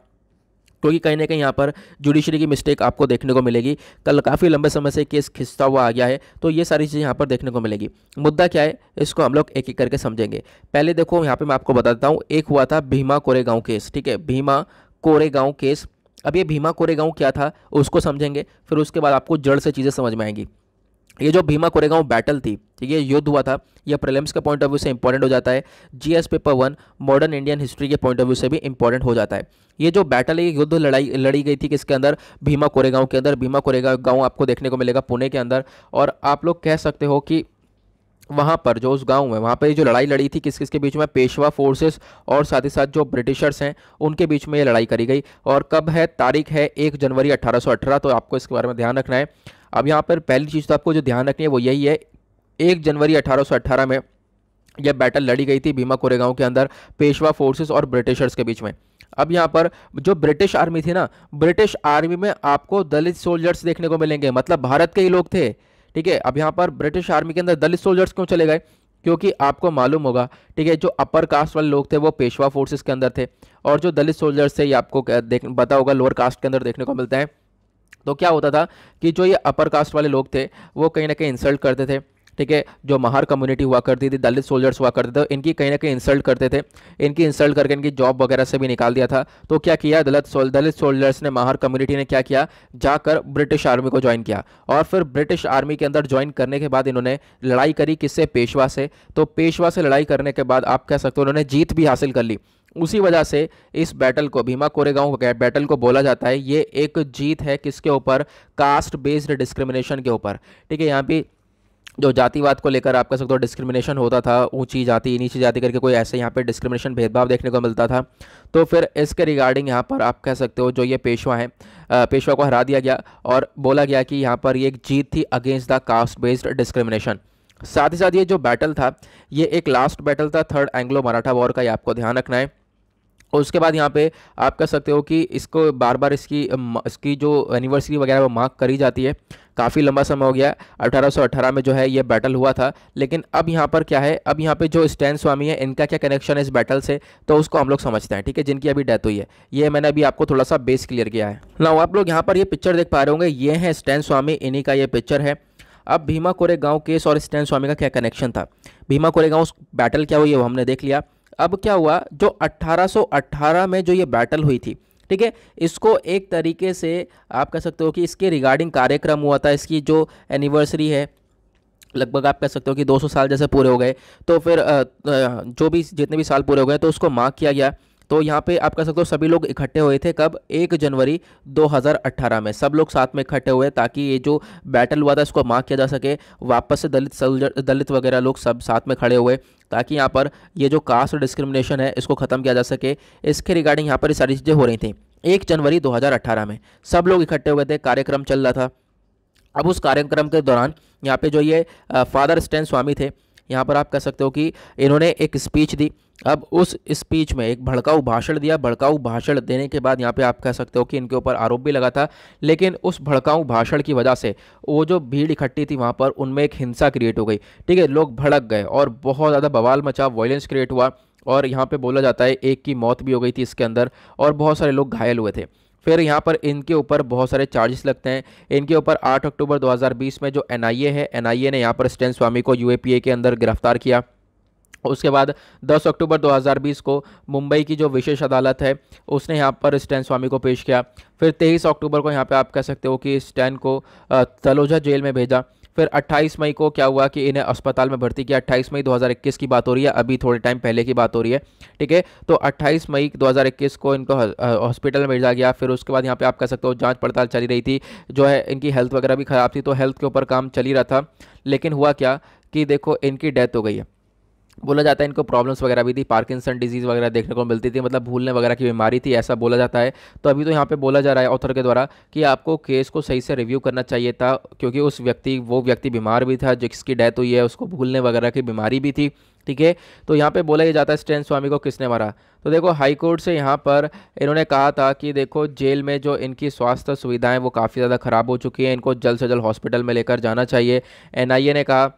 [SPEAKER 1] क्योंकि कहीं ना कहीं यहाँ पर जुडिशरी की मिस्टेक आपको देखने को मिलेगी कल काफ़ी लंबे समय से केस खिंचता हुआ आ गया है तो ये सारी चीज़ें यहाँ पर देखने को मिलेगी मुद्दा क्या है इसको हम लोग एक एक करके समझेंगे पहले देखो यहाँ पे मैं आपको बताता हूँ एक हुआ था भीमा कोरेगांव केस ठीक है भीमा कोरेगांव केस अब ये भीमा कोरेगांव क्या था उसको समझेंगे फिर उसके बाद आपको जड़ से चीज़ें समझ में आएंगी ये जो भीमा कोरेगांव बैटल थी ठीक है युद्ध हुआ था यह प्रिलिम्स के पॉइंट ऑफ व्यू से इंपॉर्टेंट हो जाता है GS paper one modern Indian history के पॉइंट ऑफ व्यू से भी इंपॉर्टेंट हो जाता है ये जो बैटल है युद्ध लड़ाई लड़ी गई थी किसके अंदर भीमा कोरेगांव के अंदर भीमा कोरेगांव गाँव आपको देखने को मिलेगा पुणे के अंदर और आप लोग कह सकते हो कि वहाँ पर जो उस गांव में वहाँ पर जो लड़ाई लड़ी थी किस किस के बीच में पेशवा फोर्सेस और साथ ही साथ जो ब्रिटिशर्स हैं उनके बीच में ये लड़ाई करी गई और कब है तारीख है एक जनवरी 1818 तो आपको इसके बारे में ध्यान रखना है अब यहाँ पर पहली चीज़ तो आपको जो ध्यान रखनी है वो यही है एक जनवरी 1818 में यह बैटल लड़ी गई थी भीमा कोरेगांव के अंदर पेशवा फोर्सेस और ब्रिटिशर्स के बीच में अब यहाँ पर जो ब्रिटिश आर्मी थी ना ब्रिटिश आर्मी में आपको दलित सोल्जर्स देखने को मिलेंगे मतलब भारत के ही लोग थे ठीक है अब यहाँ पर ब्रिटिश आर्मी के अंदर दलित सोल्जर्स क्यों चले गए क्योंकि आपको मालूम होगा ठीक है जो अपर कास्ट वाले लोग थे वो पेशवा फोर्सेस के अंदर थे और जो दलित सोल्जर्स थे ये आपको देख बता होगा लोअर कास्ट के अंदर देखने को मिलता है तो क्या होता था कि जो ये अपर कास्ट वाले लोग थे वो कहीं ना कहीं इंसल्ट करते थे ठीक है जो महार कम्युनिटी हुआ करती थी दलित सोल्जर्स हुआ करते थे इनकी कहीं ना कहीं इंसल्ट करते थे इनकी इंसल्ट करके इनकी जॉब वगैरह से भी निकाल दिया था तो क्या किया दलित सोल, दलित सोल्जर्स ने महार कम्युनिटी ने क्या किया जाकर ब्रिटिश आर्मी को ज्वाइन किया और फिर ब्रिटिश आर्मी के अंदर ज्वाइन करने के बाद इन्होंने लड़ाई करी किससे पेशवा से तो पेशवा से लड़ाई करने के बाद आप कह सकते हो उन्होंने जीत भी हासिल कर ली उसी वजह से इस बैटल को भीमा कोरेगांव बैटल को बोला जाता है ये एक जीत है किसके ऊपर कास्ट बेस्ड डिस्क्रिमिनेशन के ऊपर ठीक है यहाँ पे जो जातिवाद को लेकर आप कह सकते हो डिस्क्रिमिनेशन होता था ऊंची जाति नीची जाति करके कोई ऐसे यहाँ पे डिस्क्रिमिनेशन भेदभाव देखने को मिलता था तो फिर इसके रिगार्डिंग यहाँ पर आप कह सकते हो जो ये पेशवा हैं पेशवा को हरा दिया गया और बोला गया कि यहाँ पर ये एक जीत थी against the caste based discrimination साथ ही साथ ये जो बैटल था ये एक लास्ट बैटल था थर्ड एंग्लो मराठा वॉर का ये आपको ध्यान रखना है और उसके बाद यहाँ पे आप कह सकते हो कि इसको बार बार इसकी इसकी जो एनिवर्सरी वगैरह वो मार्क करी जाती है काफ़ी लंबा समय हो गया 1818 में जो है ये बैटल हुआ था लेकिन अब यहाँ पर क्या है अब यहाँ पे जो स्टैन स्वामी है इनका क्या कनेक्शन है इस बैटल से तो उसको हम लोग समझते हैं ठीक है जिनकी अभी डेथ हुई है ये मैंने अभी आपको थोड़ा सा बेस क्लियर किया है ना आप लोग यहाँ पर ये पिक्चर देख पा रहे होंगे ये हैं स्टैन स्वामी इन्हीं का ये पिक्चर है अब भीमा कोरे केस और स्टैन स्वामी का क्या कनेक्शन था भीमा कोरेगांव बैटल क्या हुई है वो हमने देख लिया अब क्या हुआ जो 1818 में जो ये बैटल हुई थी ठीक है इसको एक तरीके से आप कह सकते हो कि इसके रिगार्डिंग कार्यक्रम हुआ था इसकी जो एनिवर्सरी है लगभग आप कह सकते हो कि 200 साल जैसे पूरे हो गए तो फिर जो भी जितने भी साल पूरे हो गए तो उसको मार्क किया गया तो यहाँ पे आप कह सकते हो सभी लोग इकट्ठे हुए थे कब एक जनवरी 2018 में सब लोग साथ में इकट्ठे हुए ताकि ये जो बैटल हुआ था इसको माँ किया जा सके वापस से दलित दलित वगैरह लोग सब साथ में खड़े हुए ताकि यहाँ पर ये जो कास्ट डिस्क्रिमिनेशन है इसको ख़त्म किया जा सके इसके रिगार्डिंग यहाँ पर ये सारी चीज़ें हो रही थी एक जनवरी दो में सब लोग इकट्ठे हुए थे कार्यक्रम चल रहा था अब उस कार्यक्रम के दौरान यहाँ पे जो ये फादर स्टैन स्वामी थे यहाँ पर आप कह सकते हो कि इन्होंने एक स्पीच दी अब उस स्पीच में एक भड़काऊ भाषण दिया भड़काऊ भाषण देने के बाद यहाँ पे आप कह सकते हो कि इनके ऊपर आरोप भी लगा था लेकिन उस भड़काऊ भाषण की वजह से वो जो भीड़ इकट्ठी थी वहाँ पर उनमें एक हिंसा क्रिएट हो गई ठीक है लोग भड़क गए और बहुत ज़्यादा बवाल मचा वॉयलेंस क्रिएट हुआ और यहाँ पर बोला जाता है एक की मौत भी हो गई थी इसके अंदर और बहुत सारे लोग घायल हुए थे फिर यहाँ पर इनके ऊपर बहुत सारे चार्जेस लगते हैं इनके ऊपर 8 अक्टूबर 2020 में जो एन है एन ने यहाँ पर स्टेन स्वामी को यू के अंदर गिरफ्तार किया उसके बाद 10 अक्टूबर 2020 को मुंबई की जो विशेष अदालत है उसने यहाँ पर स्टैन स्वामी को पेश किया फिर 23 अक्टूबर को यहाँ पे आप कह सकते हो कि स्टैन को तलोजा जेल में भेजा फिर 28 मई को क्या हुआ कि इन्हें अस्पताल में भर्ती किया 28 मई 2021 की बात हो रही है अभी थोड़े टाइम पहले की बात हो रही है ठीक है तो 28 मई 2021 को इनको हॉस्पिटल में भेजा गया फिर उसके बाद यहाँ पे आप कह सकते हो जांच पड़ताल चली रही थी जो है इनकी हेल्थ वगैरह भी ख़राब थी तो हेल्थ के ऊपर काम चल ही रहा था लेकिन हुआ क्या कि देखो इनकी डेथ हो गई है बोला जाता है इनको प्रॉब्लम्स वगैरह भी थी पार्किंसन डिजीज़ वगैरह देखने को मिलती थी मतलब भूलने वगैरह की बीमारी थी ऐसा बोला जाता है तो अभी तो यहाँ पे बोला जा रहा है ऑथर के द्वारा कि आपको केस को सही से रिव्यू करना चाहिए था क्योंकि उस व्यक्ति वो व्यक्ति बीमार भी था जिसकी डेथ हुई है उसको भूलने वगैरह की बीमारी भी थी ठीक है तो यहाँ पर बोला ही जाता है स्टैन स्वामी को किसने मारा तो देखो हाई कोर्ट से यहाँ पर इन्होंने कहा था कि देखो जेल में जो इनकी स्वास्थ्य सुविधाएं वो काफ़ी ज़्यादा ख़राब हो चुकी हैं इनको जल्द से जल्द हॉस्पिटल में लेकर जाना चाहिए एन ने कहा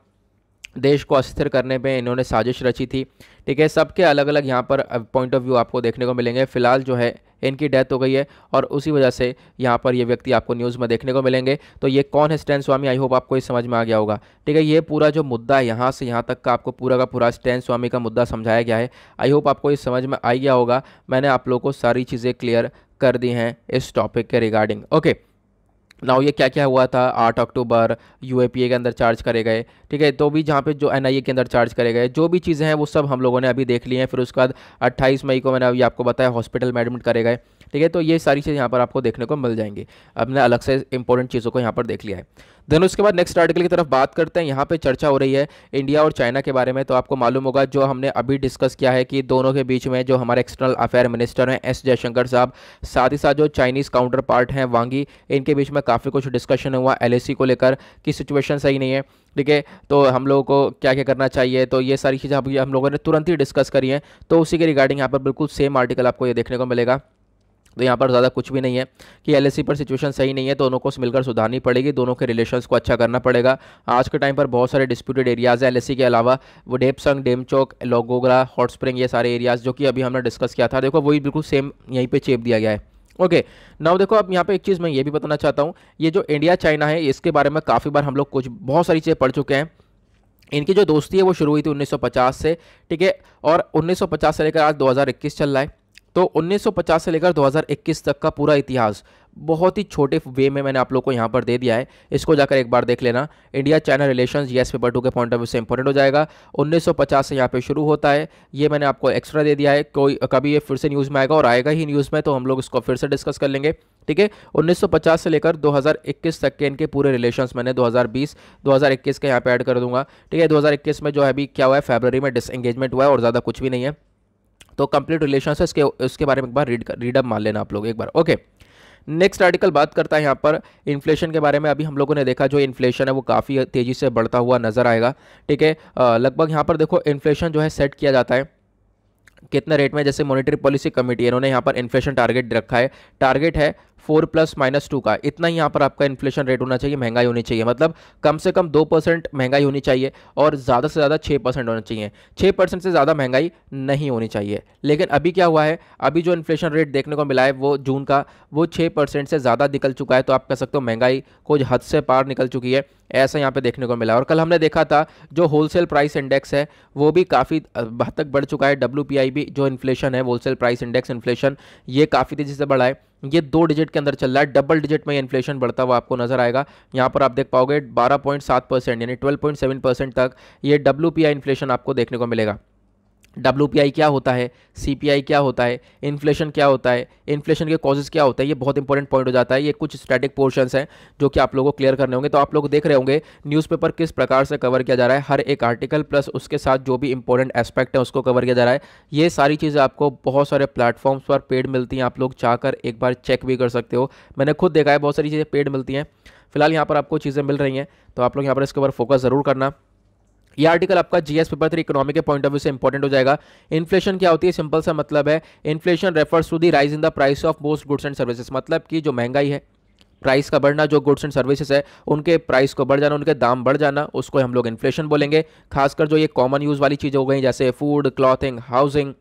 [SPEAKER 1] देश को अस्थिर करने पे इन्होंने साजिश रची थी ठीक है सबके अलग अलग यहाँ पर पॉइंट ऑफ व्यू आपको देखने को मिलेंगे फिलहाल जो है इनकी डेथ हो गई है और उसी वजह से यहाँ पर ये व्यक्ति आपको न्यूज़ में देखने को मिलेंगे तो ये कौन है स्टैन स्वामी आई होप आपको ये समझ में आ गया होगा ठीक है ये पूरा जो मुद्दा है यहाँ से यहाँ तक का आपको पूरा का पूरा स्टैन स्वामी का मुद्दा समझाया गया है आई होप आपको ये समझ में आ गया होगा मैंने आप लोग को सारी चीज़ें क्लियर कर दी हैं इस टॉपिक के रिगार्डिंग ओके नाउ ये क्या क्या हुआ था आठ अक्टूबर यू के अंदर चार्ज करे गए ठीक है तो भी जहाँ पे जो एन के अंदर चार्ज करे गए जो भी चीज़ें हैं वो सब हम लोगों ने अभी देख ली हैं फिर उसके बाद अट्ठाईस मई को मैंने अभी आपको बताया हॉस्पिटल में एडमिट करे गए ठीक है तो ये सारी चीज़ यहाँ पर आपको देखने को मिल जाएंगी हमने अलग से इंपॉर्टेंट चीज़ों को यहाँ पर देख लिया है देन उसके बाद नेक्स्ट आर्टिकल की तरफ बात करते हैं यहाँ पे चर्चा हो रही है इंडिया और चाइना के बारे में तो आपको मालूम होगा जो हमने अभी डिस्कस किया है कि दोनों के बीच में जो हमारे एक्सटर्नल अफेयर मिनिस्टर हैं एस जयशंकर साहब साथ ही साथ जो चाइनीज़ काउंटर पार्ट हैं वांगी इनके बीच में काफ़ी कुछ डिस्कशन हुआ एल को लेकर कि सिचुएशन सही नहीं है ठीक है तो हम लोगों को क्या क्या करना चाहिए तो ये सारी चीज़ें हम, हम लोगों ने तुरंत ही डिस्कस करी हैं तो उसी के रिगार्डिंग यहाँ पर बिल्कुल सेम आर्टिकल आपको ये देखने को मिलेगा तो यहाँ पर ज़्यादा कुछ भी नहीं है कि एल पर सिचुएशन सही नहीं है दोनों को मिलकर सुधारनी पड़ेगी दोनों के रिलेशंस को अच्छा करना पड़ेगा आज के टाइम पर बहुत सारे डिस्प्यूटेड एरियाज़ हैं एल के अलावा वो डेपसंग डेम चौक लोगोगरा हॉट स्प्रिंग ये सारे एरियाज़ जो कि अभी हमने डिस्कस किया था देखो वही बिल्कुल सेम यहीं पर चेप दिया गया है ओके नाउ देखो अब यहाँ पे एक चीज़ मैं ये भी बताना चाहता हूँ ये जो इंडिया चाइना है इसके बारे में काफ़ी बार हम लोग कुछ बहुत सारी चीज़ें पढ़ चुके हैं इनकी जो दोस्ती है वो शुरू हुई थी 1950 से ठीक है और 1950 से लेकर आज 2021 चल रहा है तो 1950 से लेकर 2021 तक का पूरा इतिहास बहुत ही छोटे वे में मैंने आप लोग को यहाँ पर दे दिया है इसको जाकर एक बार देख लेना India China relation yes paper two के पॉइंट ऑफ व्यू से इंपॉर्टेंट हो जाएगा 1950 से यहाँ पे शुरू होता है ये मैंने आपको एक्स्ट्रा दे दिया है कोई कभी ये फिर से न्यूज़ में आएगा और आएगा ही न्यूज़ में तो हम लोग इसको फिर से डिस्कस कर लेंगे ठीक है 1950 से लेकर 2021 तक के इनके पूरे रिलेशंस मैंने 2020 2021 के यहाँ पे ऐड कर दूंगा ठीक है 2021 में जो है अभी क्या हुआ है फेबररी में डिसंगेजमेंट हुआ है और ज़्यादा कुछ भी नहीं है तो कंप्लीट रिलेशन है इसके उसके बारे में एक बार रीड रीडअप मान लेना आप लोग एक बार ओके okay. नेक्स्ट आर्टिकल बात करता है यहाँ पर इन्फ्लेशन के बारे में अभी हम लोगों ने देखा जो इन्फ्लेशन है वो काफ़ी तेज़ी से बढ़ता हुआ नज़र आएगा ठीक है लगभग यहाँ पर देखो इन्फ्लेशन जो है सेट किया जाता है कितने रेट में जैसे मॉनेटरी पॉलिसी कमेटी इन्होंने यहाँ पर इन्फ्लेशन टारगेट रखा है टारगेट है फोर प्लस माइनस टू का इतना ही यहाँ पर आपका इन्फ्लेशन रेट होना चाहिए महंगाई होनी चाहिए मतलब कम से कम दो परसेंट महंगाई होनी चाहिए और ज़्यादा से ज़्यादा छः परसेंट होना चाहिए छः परसेंट से ज़्यादा महंगाई नहीं होनी चाहिए लेकिन अभी क्या हुआ है अभी जो इन्फ्लेशन रेट देखने को मिला है वो जून का वो छः परसेंट से ज़्यादा निकल चुका है तो आप कह सकते हो महंगाई कुछ हद से पार निकल चुकी है ऐसा यहाँ पे देखने को मिला और कल हमने देखा था जो होलसेल प्राइस इंडेक्स है वो भी काफ़ी हद तक बढ़ चुका है डब्ल्यू भी जो इन्फ्लेशन है होलसेल प्राइस इंडेक्स इन्फ्लेशन ये काफ़ी तेज़ी से बढ़ा है ये दो डिजिट के अंदर चल रहा है डबल डिजिट में इन्फ्लेशन बढ़ता हुआ आपको नजर आएगा यहाँ पर आप देख पाओगे 12.7 परसेंट यानी 12.7 परसेंट तक ये डब्ल्यू इन्फ्लेशन आपको देखने को मिलेगा डब्ल्यू क्या होता है सी क्या होता है इन्फ्लेशन क्या होता है इन्फ्लेशन के कॉजेज़ क्या होता है ये बहुत इंपॉर्टेंट पॉइंट हो जाता है ये कुछ स्टैटिक पोर्शंस हैं जो कि आप लोगों को क्लियर करने होंगे तो आप लोग देख रहे होंगे न्यूज़पेपर किस प्रकार से कवर किया जा रहा है हर एक आर्टिकल प्लस उसके साथ जो भी इंपॉर्टेंट एस्पेक्ट है उसको कवर किया जा रहा है ये सारी चीज़ें आपको बहुत सारे प्लेटफॉर्म्स पर पेड मिलती हैं आप लोग जाकर एक बार चेक भी कर सकते हो मैंने खुद देखा है बहुत सारी चीज़ें पेड मिलती हैं फिलहाल यहाँ पर आपको चीज़ें मिल रही हैं तो आप लोग यहाँ पर इसके ऊपर फोकस ज़रूर करना ये आर्टिकल आपका जीएस पेपर थ्री इकोनॉमी के पॉइंट ऑफ व्यू से इंपॉर्टेंट हो जाएगा इन्फ्लेशन क्या होती है सिंपल सा मतलब है inflation refers to the rise in the price of most goods and services मतलब कि जो महंगाई है प्राइस का बढ़ना जो गुड्स एंड सर्विसेज है उनके प्राइस को बढ़ जाना उनके दाम बढ़ जाना उसको हम लोग इन्फ्लेशन बोलेंगे खासकर जो ये कॉमन यूज़ वाली चीज़ें हो गई जैसे food clothing housing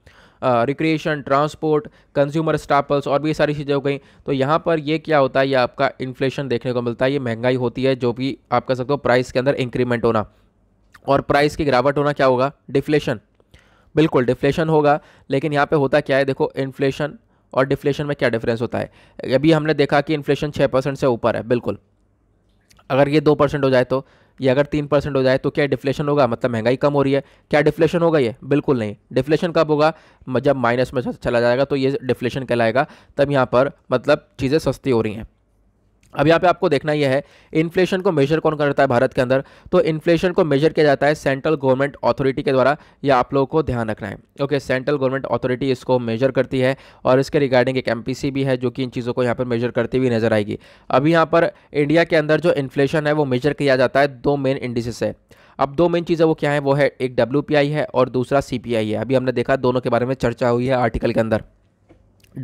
[SPEAKER 1] recreation transport consumer staples और भी सारी चीज़ें हो गई तो यहाँ पर ये क्या होता है ये आपका इन्फ्लेशन देखने को मिलता है ये महंगाई होती है जो भी आप कह सकते हो प्राइस के अंदर इंक्रीमेंट होना और प्राइस की गिरावट होना क्या होगा डिफ्लेशन बिल्कुल डिफ्लेशन होगा लेकिन यहाँ पे होता क्या है देखो इन्फ्लेशन और डिफ्लेशन में क्या डिफरेंस होता है अभी हमने देखा कि इन्फ्लेशन छः परसेंट से ऊपर है बिल्कुल अगर ये दो परसेंट हो जाए तो ये अगर तीन परसेंट हो जाए तो क्या डिफ्लेशन होगा मतलब महंगाई कम हो रही है क्या डिफ्लेशन होगा ये बिल्कुल नहीं डिफ्लेशन कब होगा जब माइनस में चला जाएगा तो ये डिफ्लेशन कहलाएगा तब यहाँ पर मतलब चीज़ें सस्ती हो रही हैं अब यहाँ पे आपको देखना यह है इन्फ्लेशन को मेजर कौन करता है भारत के अंदर तो इन्फ्लेशन को मेजर किया जाता है सेंट्रल गवर्नमेंट अथॉरिटी के द्वारा यह आप लोगों को ध्यान रखना है ओके सेंट्रल गवर्नमेंट अथॉरिटी इसको मेजर करती है और इसके रिगार्डिंग एक एम भी है जो कि इन चीज़ों को यहाँ पर मेजर करती हुई नजर आएगी अभी यहाँ पर इंडिया के अंदर जो इन्फ्लेशन है वो मेजर किया जाता है दो मेन इंडिसेस है अब दो मेन चीज़ें वो क्या है वो है एक डब्ल्यू है और दूसरा सी है अभी हमने देखा दोनों के बारे में चर्चा हुई है आर्टिकल के अंदर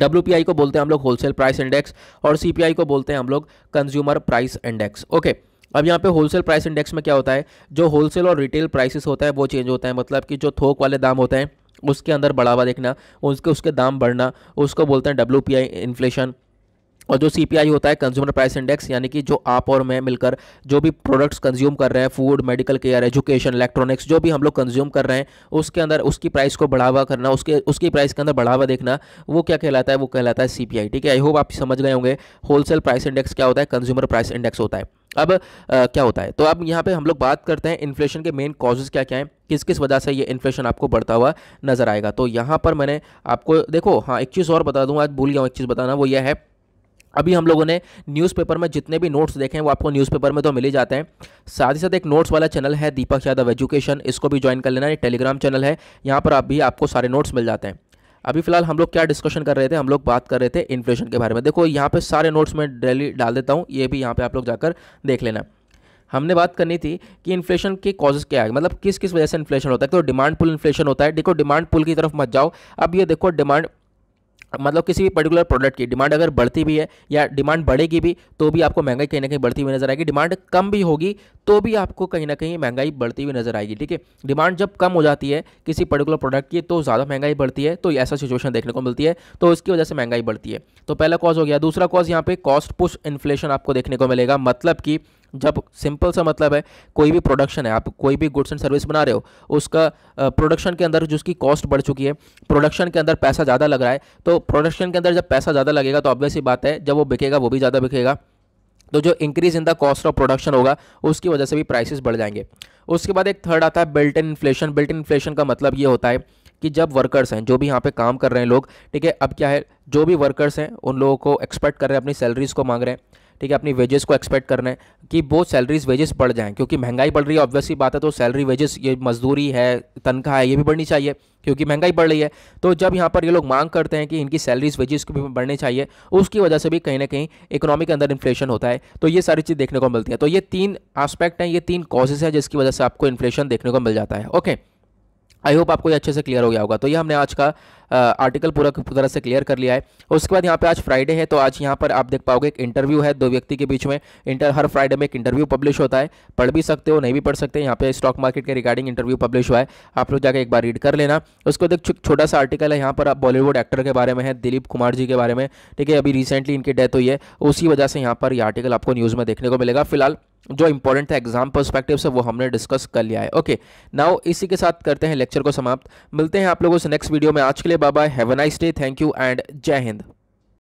[SPEAKER 1] डब्ल्यू को बोलते हैं हम लोग होलसेल प्राइस इंडेक्स और सी को बोलते हैं हम लोग कंज्यूमर प्राइस इंडेक्स ओके अब यहाँ पे होलसेल प्राइस इंडेक्स में क्या होता है जो होलसेल और रिटेल प्राइसेस होता है वो चेंज होता है मतलब कि जो थोक वाले दाम होते हैं उसके अंदर बढ़ावा देखना उसके उसके दाम बढ़ना उसको बोलते हैं डब्ल्यू इन्फ्लेशन और जो सी होता है कंज्यूमर प्राइस इंडेक्स यानी कि जो आप और मैं मिलकर जो भी प्रोडक्ट्स कंज्यूम कर रहे हैं food medical care education electronics जो भी हम लोग कंज्यूम कर रहे हैं उसके अंदर उसकी प्राइस को बढ़ावा करना उसके उसकी प्राइस के अंदर बढ़ावा देखना वो क्या कहलाता है वो कहलाता है सी ठीक है आई होप आप समझ गए होंगे होलसेल प्राइस इंडेक्स क्या होता है कंज्यूमर प्राइस इंडेक्स होता है अब आ, क्या होता है तो अब यहाँ पे हम लोग बात करते हैं इन्फ्लेशन के मेन कॉजेज़ क्या क्या हैं किस किस वजह से ये इन्फ्लेशन आपको बढ़ता हुआ नजर आएगा तो यहाँ पर मैंने आपको देखो हाँ एक चीज़ और बता दूँ आज भूल गया हूँ एक चीज़ बताना वो यह है अभी हम लोगों ने न्यूज़पेपर में जितने भी नोट्स देखे हैं वो आपको न्यूज़पेपर में तो मिल ही जाते हैं साथ ही साथ एक नोट्स वाला चैनल है दीपक यादव एजुकेशन इसको भी ज्वाइन कर लेना ये टेलीग्राम चैनल है यहाँ पर आप भी आपको सारे नोट्स मिल जाते हैं अभी फिलहाल हम लोग क्या डिस्कशन कर रहे थे हम लोग बात कर रहे थे इन्फ्लेशन के बारे में देखो यहाँ पे सारे नोट्स में डेली डाल देता हूँ ये भी यहाँ पर आप लोग जाकर देख लेना हमने बात करनी थी कि इन्फ्लेशन के कॉजेज़ क्या है मतलब किस किस वजह से इन्फ्लेशन होता है तो डिमांड पुल इन्फ्लेशन होता है देखो डिमांड पुल की तरफ मत जाओ अब ये देखो डिमांड मतलब किसी भी पर्टिकुलर प्रोडक्ट की डिमांड अगर बढ़ती भी है या डिमांड बढ़ेगी भी तो भी आपको महंगाई कहीं ना कहीं बढ़ती हुई नजर आएगी डिमांड कम भी होगी तो भी आपको कहीं ना कहीं महंगाई बढ़ती हुई नजर आएगी ठीक है डिमांड जब कम हो जाती है किसी पर्टिकुलर प्रोडक्ट की तो ज़्यादा महंगाई बढ़ती है तो ऐसा सिचुएशन देखने को मिलती है तो इसकी वजह से महंगाई बढ़ती है तो पहला कॉज हो गया दूसरा कॉज यहाँ पे कॉस्ट पुश इन्फ्लेशन आपको देखने को मिलेगा मतलब कि जब सिंपल सा मतलब है कोई भी प्रोडक्शन है आप कोई भी गुड्स एंड सर्विस बना रहे हो उसका प्रोडक्शन के अंदर जिसकी कॉस्ट बढ़ चुकी है प्रोडक्शन के अंदर पैसा ज़्यादा लग रहा है तो प्रोडक्शन के अंदर जब पैसा ज़्यादा लगेगा तो ऑब्वियस ही बात है जब वो बिकेगा वो भी ज़्यादा बिकेगा तो जो increase in the cost of production होगा उसकी वजह से भी प्राइसेस बढ़ जाएंगे उसके बाद एक थर्ड आता है built in inflation built in inflation का मतलब ये होता है कि जब वर्कर्स हैं जो भी यहाँ पे काम कर रहे हैं लोग ठीक है अब क्या है जो भी वर्कर्स हैं उन लोगों को एक्सपेक्ट कर रहे हैं अपनी सैलरीज़ को मांग रहे हैं ठीक है अपनी वेजेस को एक्सपेक्ट कर रहे हैं कि वो सैलरीज वेजेस बढ़ जाएँ क्योंकि महंगाई बढ़ रही है ऑब्वियसली बात है तो सैलरी वेजेस ये मजदूरी है तनख्वाह है ये भी बढ़नी चाहिए क्योंकि महंगाई बढ़ रही है तो जब यहाँ पर ये लोग मांग करते हैं कि इनकी सैलरीज वेजेस को भी बढ़नी चाहिए उसकी वजह से भी कहीं ना कहीं इकोनॉमी के अंदर इन्फ्लेशन होता है तो ये सारी चीज़ देखने को मिलती है तो ये तीन आस्पेक्ट हैं ये तीन कॉजेज़ हैं जिसकी वजह से आपको इन्फ्लेशन देखने को मिल जाता है ओके आई होप आपको ये अच्छे से क्लियर हो गया होगा तो ये हमने आज का आ, आर्टिकल पूरा तरह से क्लियर कर लिया है उसके बाद यहाँ पे आज फ्राइडे है तो आज यहाँ पर आप देख पाओगे एक इंटरव्यू है दो व्यक्ति के बीच में इंटर हर फ्राइडे में एक इंटरव्यू पब्लिश होता है पढ़ भी सकते हो नहीं भी पढ़ सकते यहाँ पे स्टॉक मार्केट के रिगार्डिंग इंटरव्यू पब्लिश हुआ है आप लोग जाकर एक बार रीड कर लेना उसको देख छोटा सा आर्टिकल है यहाँ पर आप बॉलीवुड एक्टर के बारे में है दिलीप कुमार जी के बारे में ठीक है अभी रिसेंटली इनकी डेथ हुई है उसी वजह से यहाँ पर ये आर्टिकल आपको न्यूज़ में देखने को मिलेगा फिलहाल जो इंपॉर्टेंट था एग्जाम परस्पेक्टिव से वो हमने डिस्कस कर लिया है ओके नाउ इसी के साथ करते हैं लेक्चर को समाप्त मिलते हैं आप लोगों से नेक्स्ट वीडियो में आज के लिए bye bye have a nice day thank you and जय हिंद